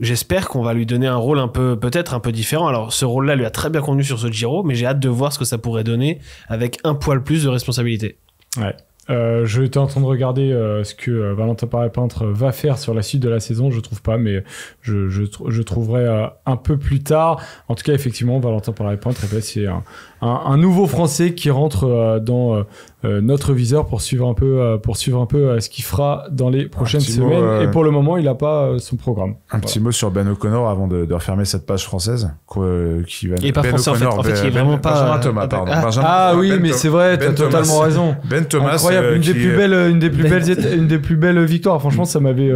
[SPEAKER 3] J'espère qu'on va lui donner un rôle un peu, peut-être un peu différent. Alors, ce rôle-là lui a très bien convenu sur ce Giro, mais j'ai hâte de voir ce que ça pourrait donner avec un poil plus de responsabilité.
[SPEAKER 1] Ouais. Euh, je suis en train de regarder euh, ce que euh, Valentin Paré-Peintre va faire sur la suite de la saison. Je trouve pas, mais je, trouverai un peu plus tard. En tout cas, effectivement, Valentin Paré-Peintre, eh ben, c'est un, un, nouveau Français qui rentre euh, dans euh, euh, notre viseur pour suivre un peu, pour suivre un peu ce qu'il fera dans les prochaines semaines. Et pour
[SPEAKER 2] le moment, il n'a pas son programme. Un petit mot sur Ben O'Connor avant de, refermer cette page française. qui Il n'est pas ben français en fait. il ben vraiment pas. Benjamin Thomas, pardon. Ah, ah oui, ben mais c'est vrai, ben tu as totalement raison. Ben Thomas. Incroyable. une, des plus belles, une, des plus belles,
[SPEAKER 1] une des plus belles victoires. Franchement, ça m'avait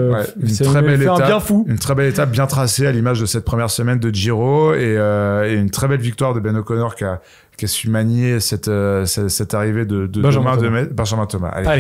[SPEAKER 1] fait un bien fou.
[SPEAKER 2] Une très belle étape bien tracée à l'image de cette première semaine de Giro et, et une très belle victoire de Ben O'Connor qui a qui a su manier cette, euh, cette, arrivée de, Benjamin, Thomas. Benjamin Thomas. Allez, y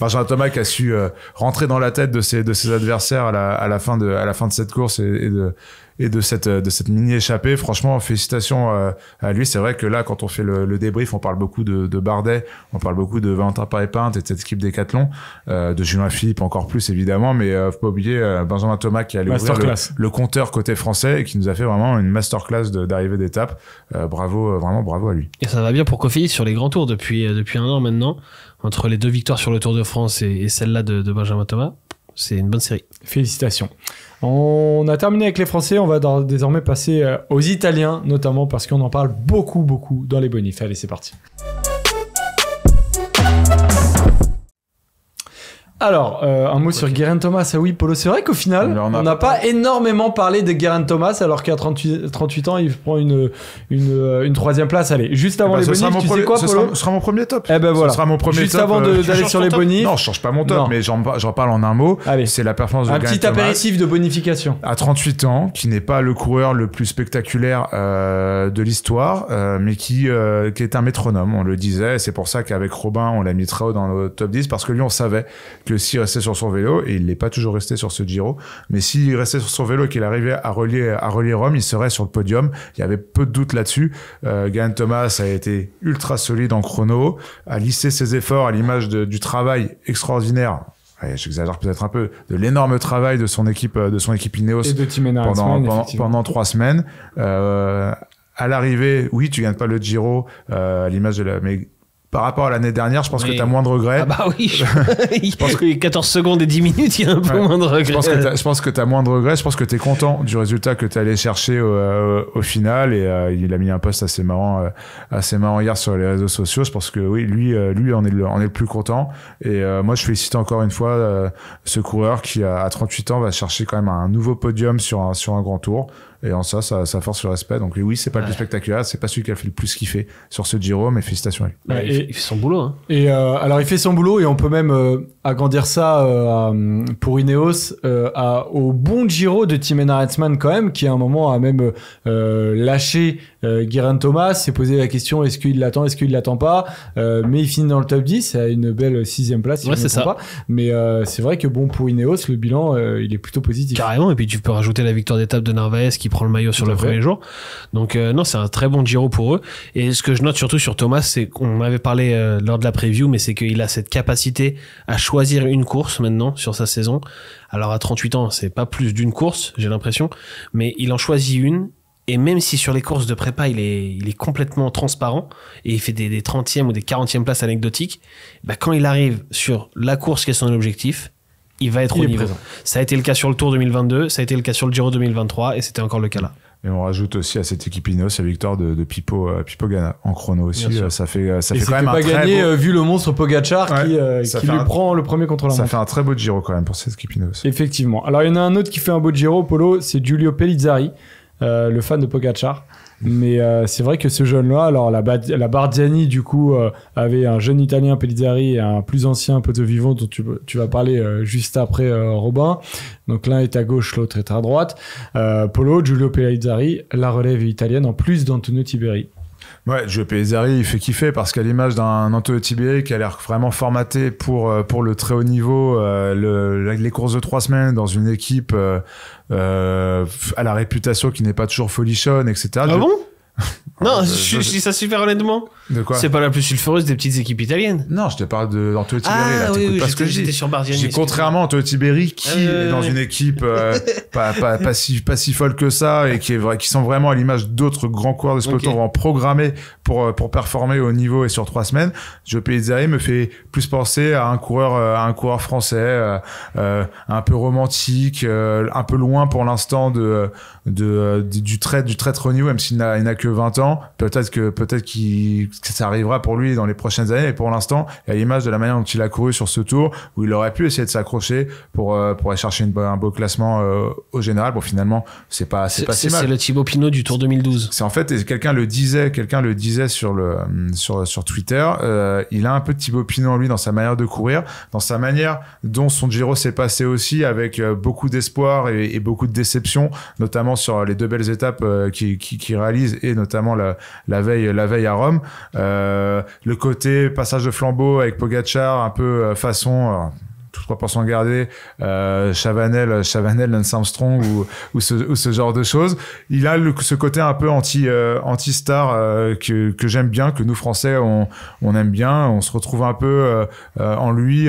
[SPEAKER 2] Benjamin Thomas qui a su euh, rentrer dans la tête de ses, adversaires à la, fin, de, à la fin de cette course et de et de cette euh, de cette mini échappée. Franchement, félicitations euh, à lui. C'est vrai que là, quand on fait le, débrief, on parle beaucoup de, de, Bardet, on parle beaucoup de Valentin Paré-Pinte et de cette équipe d'Ecathlon, euh, de Julien Philippe encore plus évidemment, mais euh, faut pas oublier euh, Benjamin Thomas qui a allé ouvrir le, compteur côté français et qui nous a fait vraiment une masterclass d'arrivée d'étape. bravo, vraiment bravo à lui.
[SPEAKER 3] Et ça va bien pour Kofi sur les grands tours depuis depuis un an maintenant entre les deux victoires sur le Tour de France et, et celle-là de, de Benjamin Thomas c'est une bonne série. Félicitations.
[SPEAKER 1] On a terminé avec les Français, on va désormais passer euh, aux Italiens, notamment parce qu'on en parle beaucoup, beaucoup dans les bonifs. Allez, c'est parti. Alors, euh, un mot sur Guérin Thomas. Ah oui, Polo, c'est vrai qu'au final, on n'a pas, énormément parlé de Guérin Thomas, alors qu'à 38, 38, ans, il prend une, une, euh, troisième place. Allez, juste eh avant ben, les bonis tu sais quoi, Polo ce sera
[SPEAKER 2] mon premier top. Eh ben voilà. Ce sera mon premier juste avant euh, d'aller sur les bonis Non, je change pas mon top, mais j'en parle en un mot. Allez. C'est la performance de Guérin-Thomas. Un petit apéritif de bonification. À 38 ans, qui n'est pas le coureur le plus spectaculaire de l'histoire, mais qui, qui est un métronome, on le disait. C'est pour ça qu'avec Robin, on l'a mis très haut dans le top 10, parce que lui, on savait que s'il restait sur son vélo, et il n'est pas toujours resté sur ce Giro, mais s'il restait sur son vélo et qu'il arrivait à relier, à relier Rome, il serait sur le podium. Il y avait peu de doute là-dessus. Euh, Thomas a été ultra solide en chrono, a lissé ses efforts à l'image du travail extraordinaire j'exagère peut-être un peu, de l'énorme travail de son équipe, de son équipe Ineos de pendant, trois semaines. Euh, à l'arrivée, oui, tu gagnes pas le Giro, euh, à l'image de la, par rapport à l'année dernière, je pense que tu as moins de regrets. Ah bah oui, je pense que 14
[SPEAKER 3] secondes et 10 minutes, il y a un peu moins de regrets. Je pense
[SPEAKER 2] que tu as, moins de regrets, je pense que tu es content du résultat que tu es allé chercher au, euh, final et euh, il a mis un post assez marrant euh, assez marrant hier sur les réseaux sociaux, je pense que oui, lui lui on est le, on est plus content et moi je félicite encore une fois ce coureur qui à 38 ans va chercher quand même un nouveau podium sur sur un grand tour. Et en ça, ça, force le respect. Donc oui, c'est pas le plus spectaculaire, c'est pas celui qui a fait le plus kiffer sur ce Giro, mais félicitations lui. il, fait, son boulot. Hein.
[SPEAKER 1] Et euh, alors il fait son boulot et on peut même euh, agrandir ça euh, pour Ineos à, au bon Giro de Tim quand même, qui à un moment a même lâché Guérin Thomas, s'est posé la question est-ce qu'il l'attend, est-ce qu'il l'attend pas, mais il finit dans le top 10 à une belle sixième place. c'est ça. Pas. Mais
[SPEAKER 3] c'est vrai que bon pour Ineos, le bilan il est plutôt positif. Carrément. Et puis tu peux rajouter la victoire d'étape de Narvaez qui prend le maillot sur le premier jour. Donc euh, non, c'est un très bon Giro pour eux. Et ce que je note surtout sur Thomas, c'est qu'on avait parlé euh, lors de la preview, mais c'est qu'il a cette capacité à choisir une course maintenant sur sa saison. Alors à 38 ans, c'est pas plus d'une course, j'ai l'impression, mais il en choisit une et même si sur les courses de prépa, il est, complètement transparent et il fait des, 30e ou des 40e places anecdotiques, bah quand il arrive sur la course qui est son objectif, il va être au niveau. Présent. Ça a été le cas sur le Tour 2022, ça a été le cas sur le Giro 2023, et c'était encore le cas là.
[SPEAKER 2] Et on rajoute aussi à cette équipe Ineos la victoire de, de Pipo, euh, Gana en chrono aussi. Euh, ça fait, euh, ça quand même pas un gagné très
[SPEAKER 1] beau... vu le monstre Pogachar qui, lui prend le premier contre la Ça fait un très beau Giro quand même pour cette équipe Ineos. Effectivement. Alors il y en a un autre qui fait un beau Giro, Polo, c'est Giulio Pellizzari, le fan de Pogachar. Mais euh, c'est vrai que ce jeune-là, alors la, Bardiani, du coup, euh, avait un jeune italien Pellizzari et un plus ancien pote vivant dont tu, vas parler euh, juste après Robin. Donc l'un est à gauche, l'autre est à droite. Polo, Giulio Pellizzari, la relève italienne en plus
[SPEAKER 2] d'Antonio Tiberi. Ouais, Joe Pesari il fait kiffer parce qu'à l'image d'un Anto tibé qui a l'air vraiment formaté pour, euh, pour le très haut niveau, euh, le, les courses de trois semaines dans une équipe euh, à la réputation qui n'est pas toujours folichonne, etc. Ah
[SPEAKER 3] non, euh, je, je, dis ça super honnêtement.
[SPEAKER 2] De quoi C'est pas la plus sulfureuse des petites équipes italiennes. Non, je te parle de Antonio Tiberi. là, ah oui, que je dis. Sur contrairement à Antonio Tiberi qui ah est dans une équipe euh, pas, si, folle que ça et qui est vrai, qui sont vraiment à l'image d'autres grands coureurs de Spoto okay. en programmés pour, euh, pour performer au niveau et sur trois semaines. Joe Pellizzari me fait plus penser à un coureur, un coureur français, un peu romantique, un peu loin pour l'instant de, de, euh, du trait du trait Renew, même s'il n'a que 20 ans, peut-être que peut-être qu ça arrivera pour lui dans les prochaines années. Mais pour l'instant, a l'image de la manière dont il a couru sur ce tour, où il aurait pu essayer de s'accrocher pour euh, pour aller chercher un beau classement euh, au général. Bon, finalement, c'est pas c'est pas si mal. C'est le Thibaut Pinot du Tour 2012. C'est en fait quelqu'un le disait, quelqu'un le disait sur le sur sur Twitter. il a un peu de Thibaut Pinot en lui dans sa manière de courir, dans sa manière dont son Giro s'est passé aussi avec beaucoup d'espoir et, et beaucoup de déception, notamment sur les deux belles étapes qu'il euh, qui, réalise et notamment la, veille, la veille à Rome. Euh, le côté passage de flambeau avec Pogachar, un peu euh, façon tout trois gardé, euh, Chavanel, Chavanel, Lance Armstrong ou, ou, ce, genre de choses. Il a ce côté un peu anti, anti star que, que j'aime bien, que nous Français on, on, aime bien. On se retrouve un peu en lui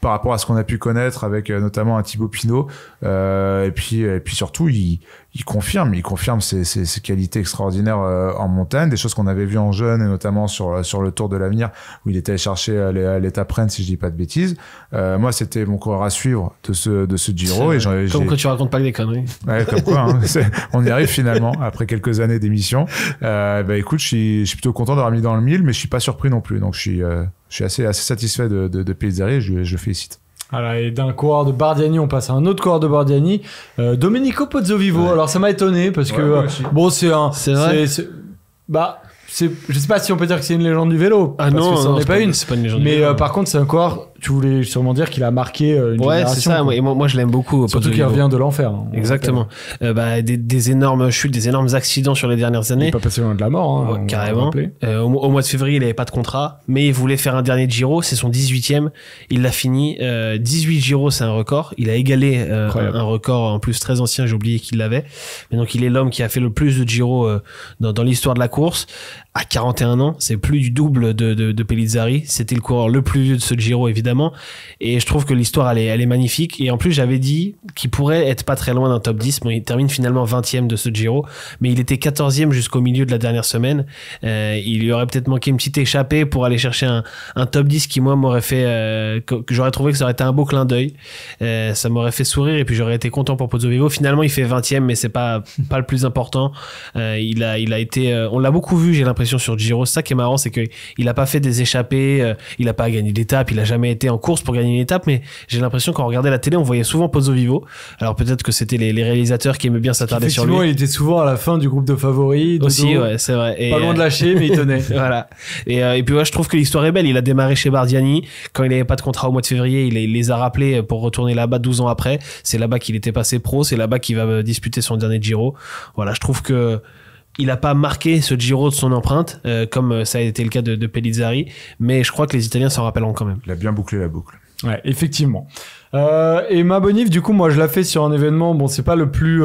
[SPEAKER 2] par rapport à ce qu'on a pu connaître avec notamment un Thibaut Pinot. et puis, et puis surtout, il, il confirme, il confirme ses, qualités extraordinaires euh, en montagne, des choses qu'on avait vues en jeune et notamment sur euh, sur le Tour de l'avenir où il était allé chercher euh, à l'étape Rennes si je dis pas de bêtises. moi c'était mon coureur à suivre de ce de ce Giro et comme quoi
[SPEAKER 3] tu racontes pas que des conneries. Hein.
[SPEAKER 2] on y arrive finalement après quelques années d'émission. bah écoute, je suis, plutôt content d'avoir mis dans le mille, mais je suis pas surpris non plus, donc je suis je suis assez assez satisfait de de, de et je, je le félicite.
[SPEAKER 1] Voilà, et d'un coureur de Bardiani, on passe à un autre coureur de Bardiani, euh, Domenico Pozzovivo. Alors ça m'a étonné parce que euh, bon, c'est un, c'est vrai. C'est, bah, je sais pas si on peut dire que c'est une légende du vélo. Ah parce non, que est pas, une. C'est pas une légende. Mais euh, par contre, c'est un coureur tu voulais sûrement dire qu'il a marqué
[SPEAKER 3] euh, une ouais, c'est ça. Et moi, moi, je l'aime beaucoup. Surtout qu'il revient de l'enfer. Hein, Exactement. Euh, bah, des, énormes chutes, des énormes accidents sur les dernières années. Il n'est pas passé loin de la mort. Hein, carrément. Euh, au, mois de février, il n'avait pas de contrat, mais il voulait faire un dernier Giro. C'est son 18e. Il l'a fini. 18 euh, Giro, c'est un record. Il a égalé un record en plus très ancien. J'ai oublié qu'il l'avait. Mais donc, il est l'homme qui a fait le plus de Giro dans, dans l'histoire de la course à 41 ans, c'est plus du double de, de, Pellizzari. C'était le coureur le plus vieux de ce Giro, évidemment. Et je trouve que l'histoire, elle est, elle est magnifique. Et en plus, j'avais dit qu'il pourrait être pas très loin d'un top 10. Bon, il termine finalement 20e de ce Giro, mais il était 14e jusqu'au milieu de la dernière semaine. Euh, il lui aurait peut-être manqué une petite échappée pour aller chercher un, top 10 qui, moi, m'aurait fait, euh, que, j'aurais trouvé que ça aurait été un beau clin d'œil. Euh, ça m'aurait fait sourire et puis j'aurais été content pour Pozzo Vivo. Finalement, il fait 20e, mais c'est pas, pas le plus important. il, a, il a été, on l'a beaucoup vu, j'ai l'impression sur Giro. Ça qui est marrant, c'est qu'il n'a pas fait des échappées, euh, il n'a pas gagné d'étape, il n'a jamais été en course pour gagner une étape, mais j'ai l'impression qu'en regardant la télé, on voyait souvent Pozzo Vivo. Alors peut-être que c'était les, réalisateurs qui aimaient bien s'attarder sur lui. il était
[SPEAKER 1] souvent à la fin du groupe de favoris. Aussi, ouais,
[SPEAKER 3] c'est vrai. pas loin de lâcher, mais il tenait. voilà. Et, euh, et puis, je trouve que l'histoire est belle. Il a démarré chez Bardiani. Quand il n'avait pas de contrat au mois de février, il, les a rappelés pour retourner là-bas 12 ans après. C'est là-bas qu'il était passé pro. C'est là-bas qu'il va euh, disputer son dernier Giro. Voilà, je trouve que il n'a pas marqué ce Giro de son empreinte, euh, comme euh, ça a été le cas de, de Pellizzari, mais je crois que les Italiens s'en rappelleront quand même. Il a bien bouclé la boucle. Ouais, effectivement.
[SPEAKER 1] Euh, et ma bonif, du coup, moi, je l'ai fais sur un événement. Bon, c'est pas le plus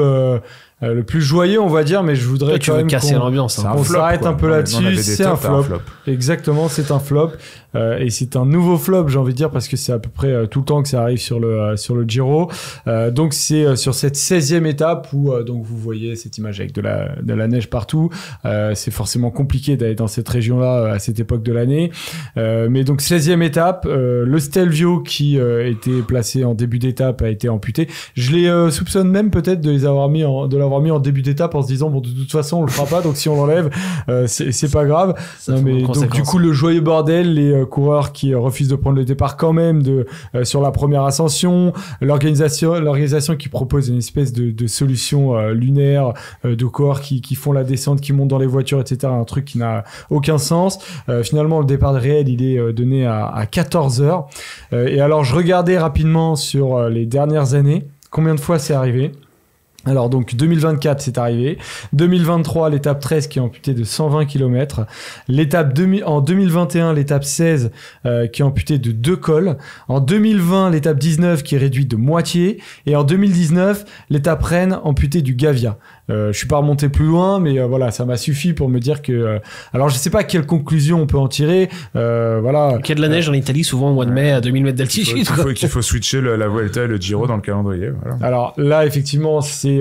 [SPEAKER 1] le plus joyeux, on va dire, mais je voudrais que quand tu même casser l'ambiance. Hein. On s'arrête un peu là-dessus. C'est un, flop. Exactement, c'est un flop. Euh, et c'est un nouveau flop, j'ai envie de dire, parce que c'est à peu près euh, tout le temps que ça arrive sur le, euh, sur le Giro. donc c'est sur cette 16e étape où donc vous voyez cette image avec de la, de la neige partout. c'est forcément compliqué d'aller dans cette région-là à cette époque de l'année. mais donc 16e étape, le Stelvio qui était placé en début d'étape a été amputé. Je les soupçonne même peut-être de les avoir mis de l'avoir mis en début d'étape en se disant bon de toute façon on le fera pas donc si on l'enlève c'est pas grave. Non, mais donc du coup le joyeux bordel les coureurs qui refusent de prendre le départ quand même de, euh, sur la première ascension, l'organisation, l'organisation qui propose une espèce de, solution euh, lunaire euh, de coureurs qui, font la descente, qui montent dans les voitures, etc. Un truc qui n'a aucun sens. finalement, le départ réel, il est donné à, à 14 heures. et alors, je regardais rapidement sur les dernières années combien de fois c'est arrivé. Alors donc 2024 c'est arrivé, 2023 l'étape 13 qui est amputée de 120 km, l'étape en 2021 l'étape 16 euh, qui est amputée de deux cols, en 2020 l'étape 19 qui est réduite de moitié et en 2019 l'étape Rennes amputée du Gavia. Euh, je suis pas remonté plus loin, mais euh, voilà, ça m'a suffi pour me dire que. Euh, alors, je sais pas quelle conclusion on peut en
[SPEAKER 3] tirer. Euh, voilà. y a de la neige en Italie, souvent au mois de mai à 2000 mètres d'altitude. Il faut, qu'il faut, switcher la Vuelta et le Giro dans le calendrier.
[SPEAKER 1] Alors là, effectivement, c'est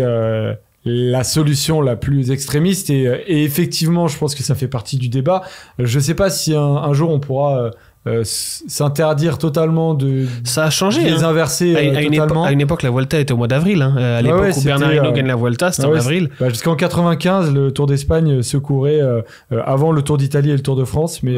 [SPEAKER 1] la solution la plus extrémiste et, effectivement je pense que ça fait partie du débat je sais pas si un jour on pourra euh, s'interdire totalement de
[SPEAKER 3] ça a changé les hein. inverser à, euh, à, une à, une époque la volta était au mois d'avril hein. euh, à ah l'époque où Bernard Hinault gagne la Volta c'était ah en avril
[SPEAKER 1] bah, jusqu'en 95 le Tour d'Espagne se courait avant le Tour d'Italie et le Tour de France mais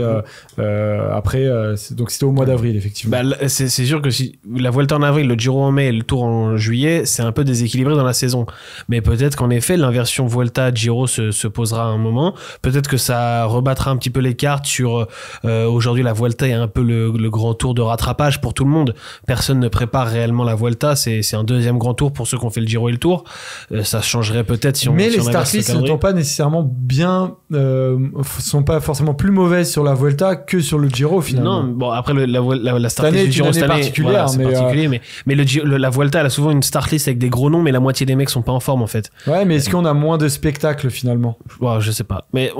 [SPEAKER 1] après donc c'était au mois d'avril effectivement
[SPEAKER 3] bah, c'est sûr que si la Volta en avril le Giro en mai et le Tour en juillet c'est un peu déséquilibré dans la saison mais peut-être qu'en effet l'inversion Vuelta Giro se, posera un moment peut-être que ça rebattra un petit peu les cartes sur aujourd'hui la Volta un peu le, grand tour de rattrapage pour tout le monde. Personne ne prépare réellement la Vuelta. C'est un deuxième grand tour pour ceux qui ont fait le Giro et le Tour. Euh, ça changerait peut-être si on Mais les Starfleets ne sont
[SPEAKER 1] pas nécessairement bien, euh, sont pas forcément plus mauvaises sur la
[SPEAKER 3] Vuelta que sur le Giro finalement. Non, bon après la, la, du Giro cette année, hein, mais, euh, particulier, mais, le, la Vuelta elle a souvent une start avec des gros noms, mais la moitié des mecs sont pas en forme en fait. Ouais, mais est-ce euh, qu'on a moins de spectacles finalement Je sais pas, mais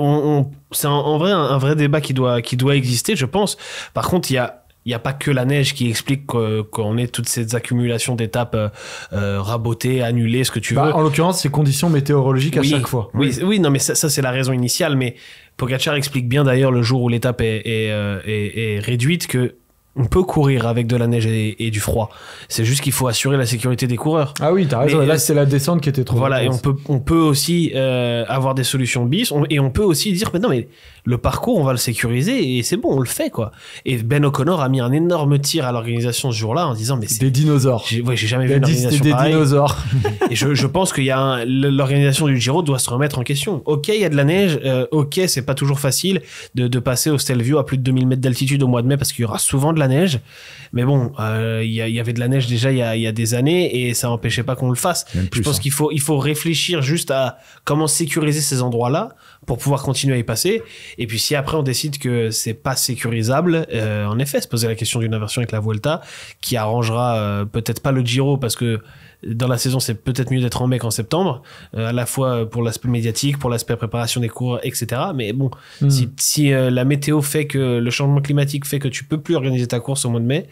[SPEAKER 3] c'est en vrai un, un, vrai débat qui doit qui doit exister, je pense. Par contre, il y a il n'y a pas que la neige qui explique qu'on ait toutes ces accumulations d'étapes euh, euh, rabotées, annulées, ce que tu bah, veux. en
[SPEAKER 1] l'occurrence, ces conditions météorologiques à chaque fois. Oui,
[SPEAKER 3] oui, non, mais ça, c'est la raison initiale. Mais Pogacar explique bien d'ailleurs le jour où l'étape est, euh, réduite que on peut courir avec de la neige et, du froid. C'est juste qu'il faut assurer la sécurité des coureurs. Ah oui, t'as raison. là, c'est
[SPEAKER 1] la descente qui était trop. Voilà, et on peut,
[SPEAKER 3] on peut aussi avoir des solutions bis, et on peut aussi dire, mais non, mais le parcours, on va le sécuriser et c'est bon, on le fait, quoi. Et Ben O'Connor a mis un énorme tir à l'organisation ce jour-là en disant, mais c'est... Des dinosaures. J'ai, j'ai jamais vu des dinosaures. et je, pense qu'il y a l'organisation du Giro doit se remettre en question. Ok, il y a de la neige. Euh, ok, c'est pas toujours facile de, passer au Stelvio à plus de 2000 mètres d'altitude au mois de mai parce qu'il y aura souvent de la neige. Mais bon, euh, il y, avait de la neige déjà il y a, des années et ça n'empêchait pas qu'on le fasse. je pense hein. qu'il faut, il faut réfléchir juste à comment sécuriser ces endroits-là pour pouvoir continuer à y passer et puis si après on décide que c'est pas sécurisable, euh, en effet, se poser la question d'une inversion avec la Vuelta qui arrangera euh, peut-être pas le Giro parce que dans la saison, c'est peut-être mieux d'être en mai qu'en septembre, euh, à la fois pour l'aspect médiatique, pour l'aspect préparation des cours, etc. Mais bon, hmm. si, euh, la météo fait que le changement climatique fait que tu peux plus organiser ta course au mois de mai,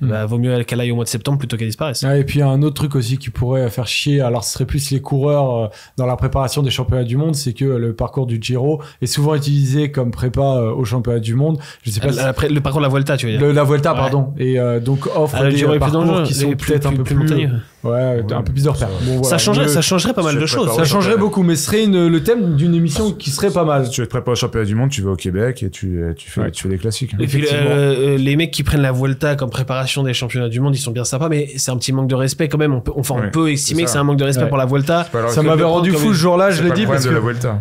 [SPEAKER 3] hmm. bah, vaut mieux qu'elle aille au mois de septembre plutôt qu'elle disparaisse.
[SPEAKER 1] Ah, et puis un autre truc aussi qui pourrait faire chier, alors ce serait plus les coureurs euh, dans la préparation des championnats du monde, c'est que le parcours du Giro est souvent utilisé comme prépa aux championnats du monde. Je sais pas. le
[SPEAKER 3] parcours de la Vuelta, tu veux dire. la Vuelta, pardon.
[SPEAKER 1] Et donc offre ah, des parcours qui sont peut-être un peu plus, plus Ouais, un peu bizarre. de repères. ça, changerait, ça changerait pas mal de choses. Ça changerait
[SPEAKER 2] beaucoup, mais ce serait le thème d'une émission qui serait pas mal. tu veux te préparer au championnat du monde, tu vas au Québec et tu, fais, les classiques. Hein. Euh,
[SPEAKER 3] euh, les mecs qui prennent la Vuelta comme préparation des championnats du monde, ils sont bien sympas, mais c'est un petit manque de respect quand même. On peut, enfin, on peut estimer que c'est un manque de respect pour la Vuelta. Ça m'avait rendu fou ce jour-là, je l'ai dit, parce que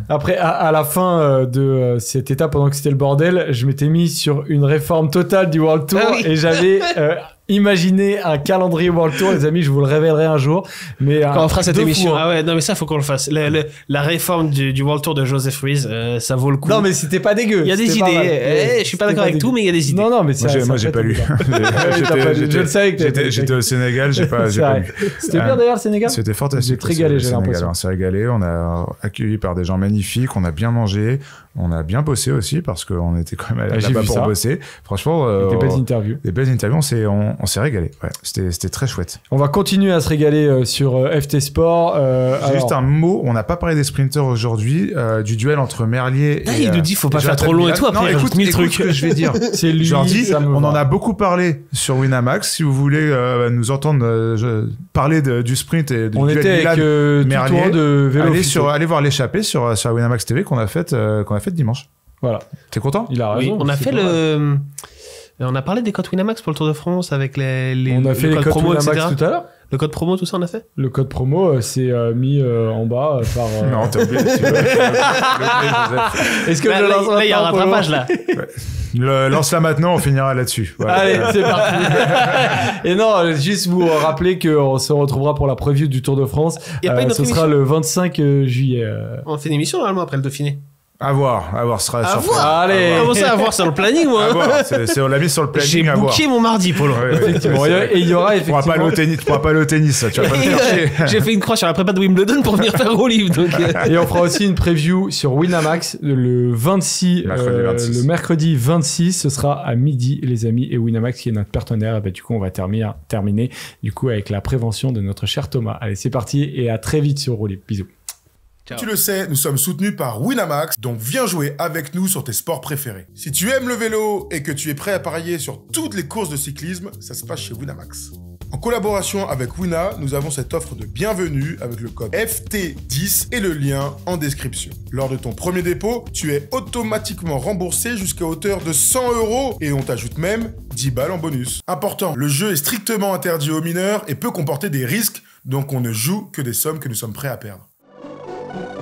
[SPEAKER 1] après, à la fin euh, de cette étape, pendant que c'était le bordel, je m'étais mis sur une réforme totale du World Tour ah et j'avais Imaginez un calendrier World Tour, les amis, je vous le révélerai un jour. Mais euh, Quand on fera cette émission. Hein.
[SPEAKER 3] Ah ouais, non, mais ça, il faut qu'on le fasse. La, réforme du, World Tour de Joseph Ruiz, euh, ça vaut le coup. Non, mais c'était pas dégueu. Il y a des idées. Eh, je suis pas d'accord avec
[SPEAKER 1] tout,
[SPEAKER 2] mais il y a des idées. Non, non, mais ça, Moi, j'ai pas lu. Ah je le savais que J'étais au Sénégal, j'ai pas, pas C'était bien ah. d'ailleurs, le
[SPEAKER 1] Sénégal C'était fantastique. J'ai régalé, j'ai l'impression. On
[SPEAKER 2] s'est régalé, on a accueilli par des gens magnifiques, on a bien mangé, on a bien bossé aussi parce qu'on était quand même ah, là-bas pour bosser. Franchement, des euh, belles interviews. Des belles interviews, on s'est, régalé. c'était, très chouette. On va continuer à se régaler euh, sur euh, FT Sport. Juste un mot, on n'a pas parlé des sprinters aujourd'hui, du duel entre Merlier ah, et. Il nous dit, faut pas faire trop long et tout après. Non, écoute, écoute trucs. ce que je vais dire. C'est on en a beaucoup parlé sur Winamax. Si vous voulez nous entendre parler du sprint et du on duel était avec, Merlier, de vélo allez, sur, allez voir l'échappée sur, sur Winamax TV qu'on a fait fait dimanche. Voilà. T'es content Il a raison. on a fait le.
[SPEAKER 3] Euh, on a parlé des codes Winamax pour le Tour de France avec les, on a fait le les codes promo, Winamax tout à l'heure.
[SPEAKER 1] Le code promo, tout ça, on a fait Le code promo, euh, c'est euh, mis en bas par. Non, t'as oublié. Est-ce que je lance Là, il y a un rattrapage, là.
[SPEAKER 2] lance la maintenant, on finira là-dessus.
[SPEAKER 1] Allez,
[SPEAKER 3] c'est parti.
[SPEAKER 2] Et non, juste
[SPEAKER 1] vous rappeler qu'on se retrouvera pour la preview du Tour de France. ce sera le 25 juillet.
[SPEAKER 3] On fait une émission normalement après le Dauphiné. A voir, à voir, sera sur voir. Allez. ça, à voir sur le planning, moi c'est- on l'a mis sur le planning, J'ai à mon mardi, Paul. Effectivement. Et il y aura Tu pourras pas
[SPEAKER 2] le tennis, tu pourras pas le tennis, tu vas pas le chercher. J'ai
[SPEAKER 3] fait une croix sur la prépa de Wimbledon pour venir faire au Donc, euh.
[SPEAKER 1] Et on fera aussi une preview sur Winamax le 26, euh, le mercredi 26, ce sera à midi, les amis. Et Winamax, qui est notre partenaire, ben, du coup, on va terminer, terminer du coup, avec la prévention de notre cher Thomas. Allez, c'est parti et à très vite sur Rolib. Bisous.
[SPEAKER 2] Tu le sais, nous sommes soutenus par Winamax, donc viens jouer avec nous sur tes sports préférés. Si tu aimes le vélo et que tu es prêt à parier sur toutes les courses de cyclisme, ça se passe chez Winamax. En collaboration avec Wina, nous avons cette offre de bienvenue avec le code FT10 et le lien en description. Lors de ton premier dépôt, tu es automatiquement remboursé jusqu'à hauteur de 100 euros et on t'ajoute même 10 balles en bonus. Important, le jeu est strictement interdit aux mineurs et peut comporter des risques, donc on ne joue que des sommes que nous sommes prêts à perdre. thank you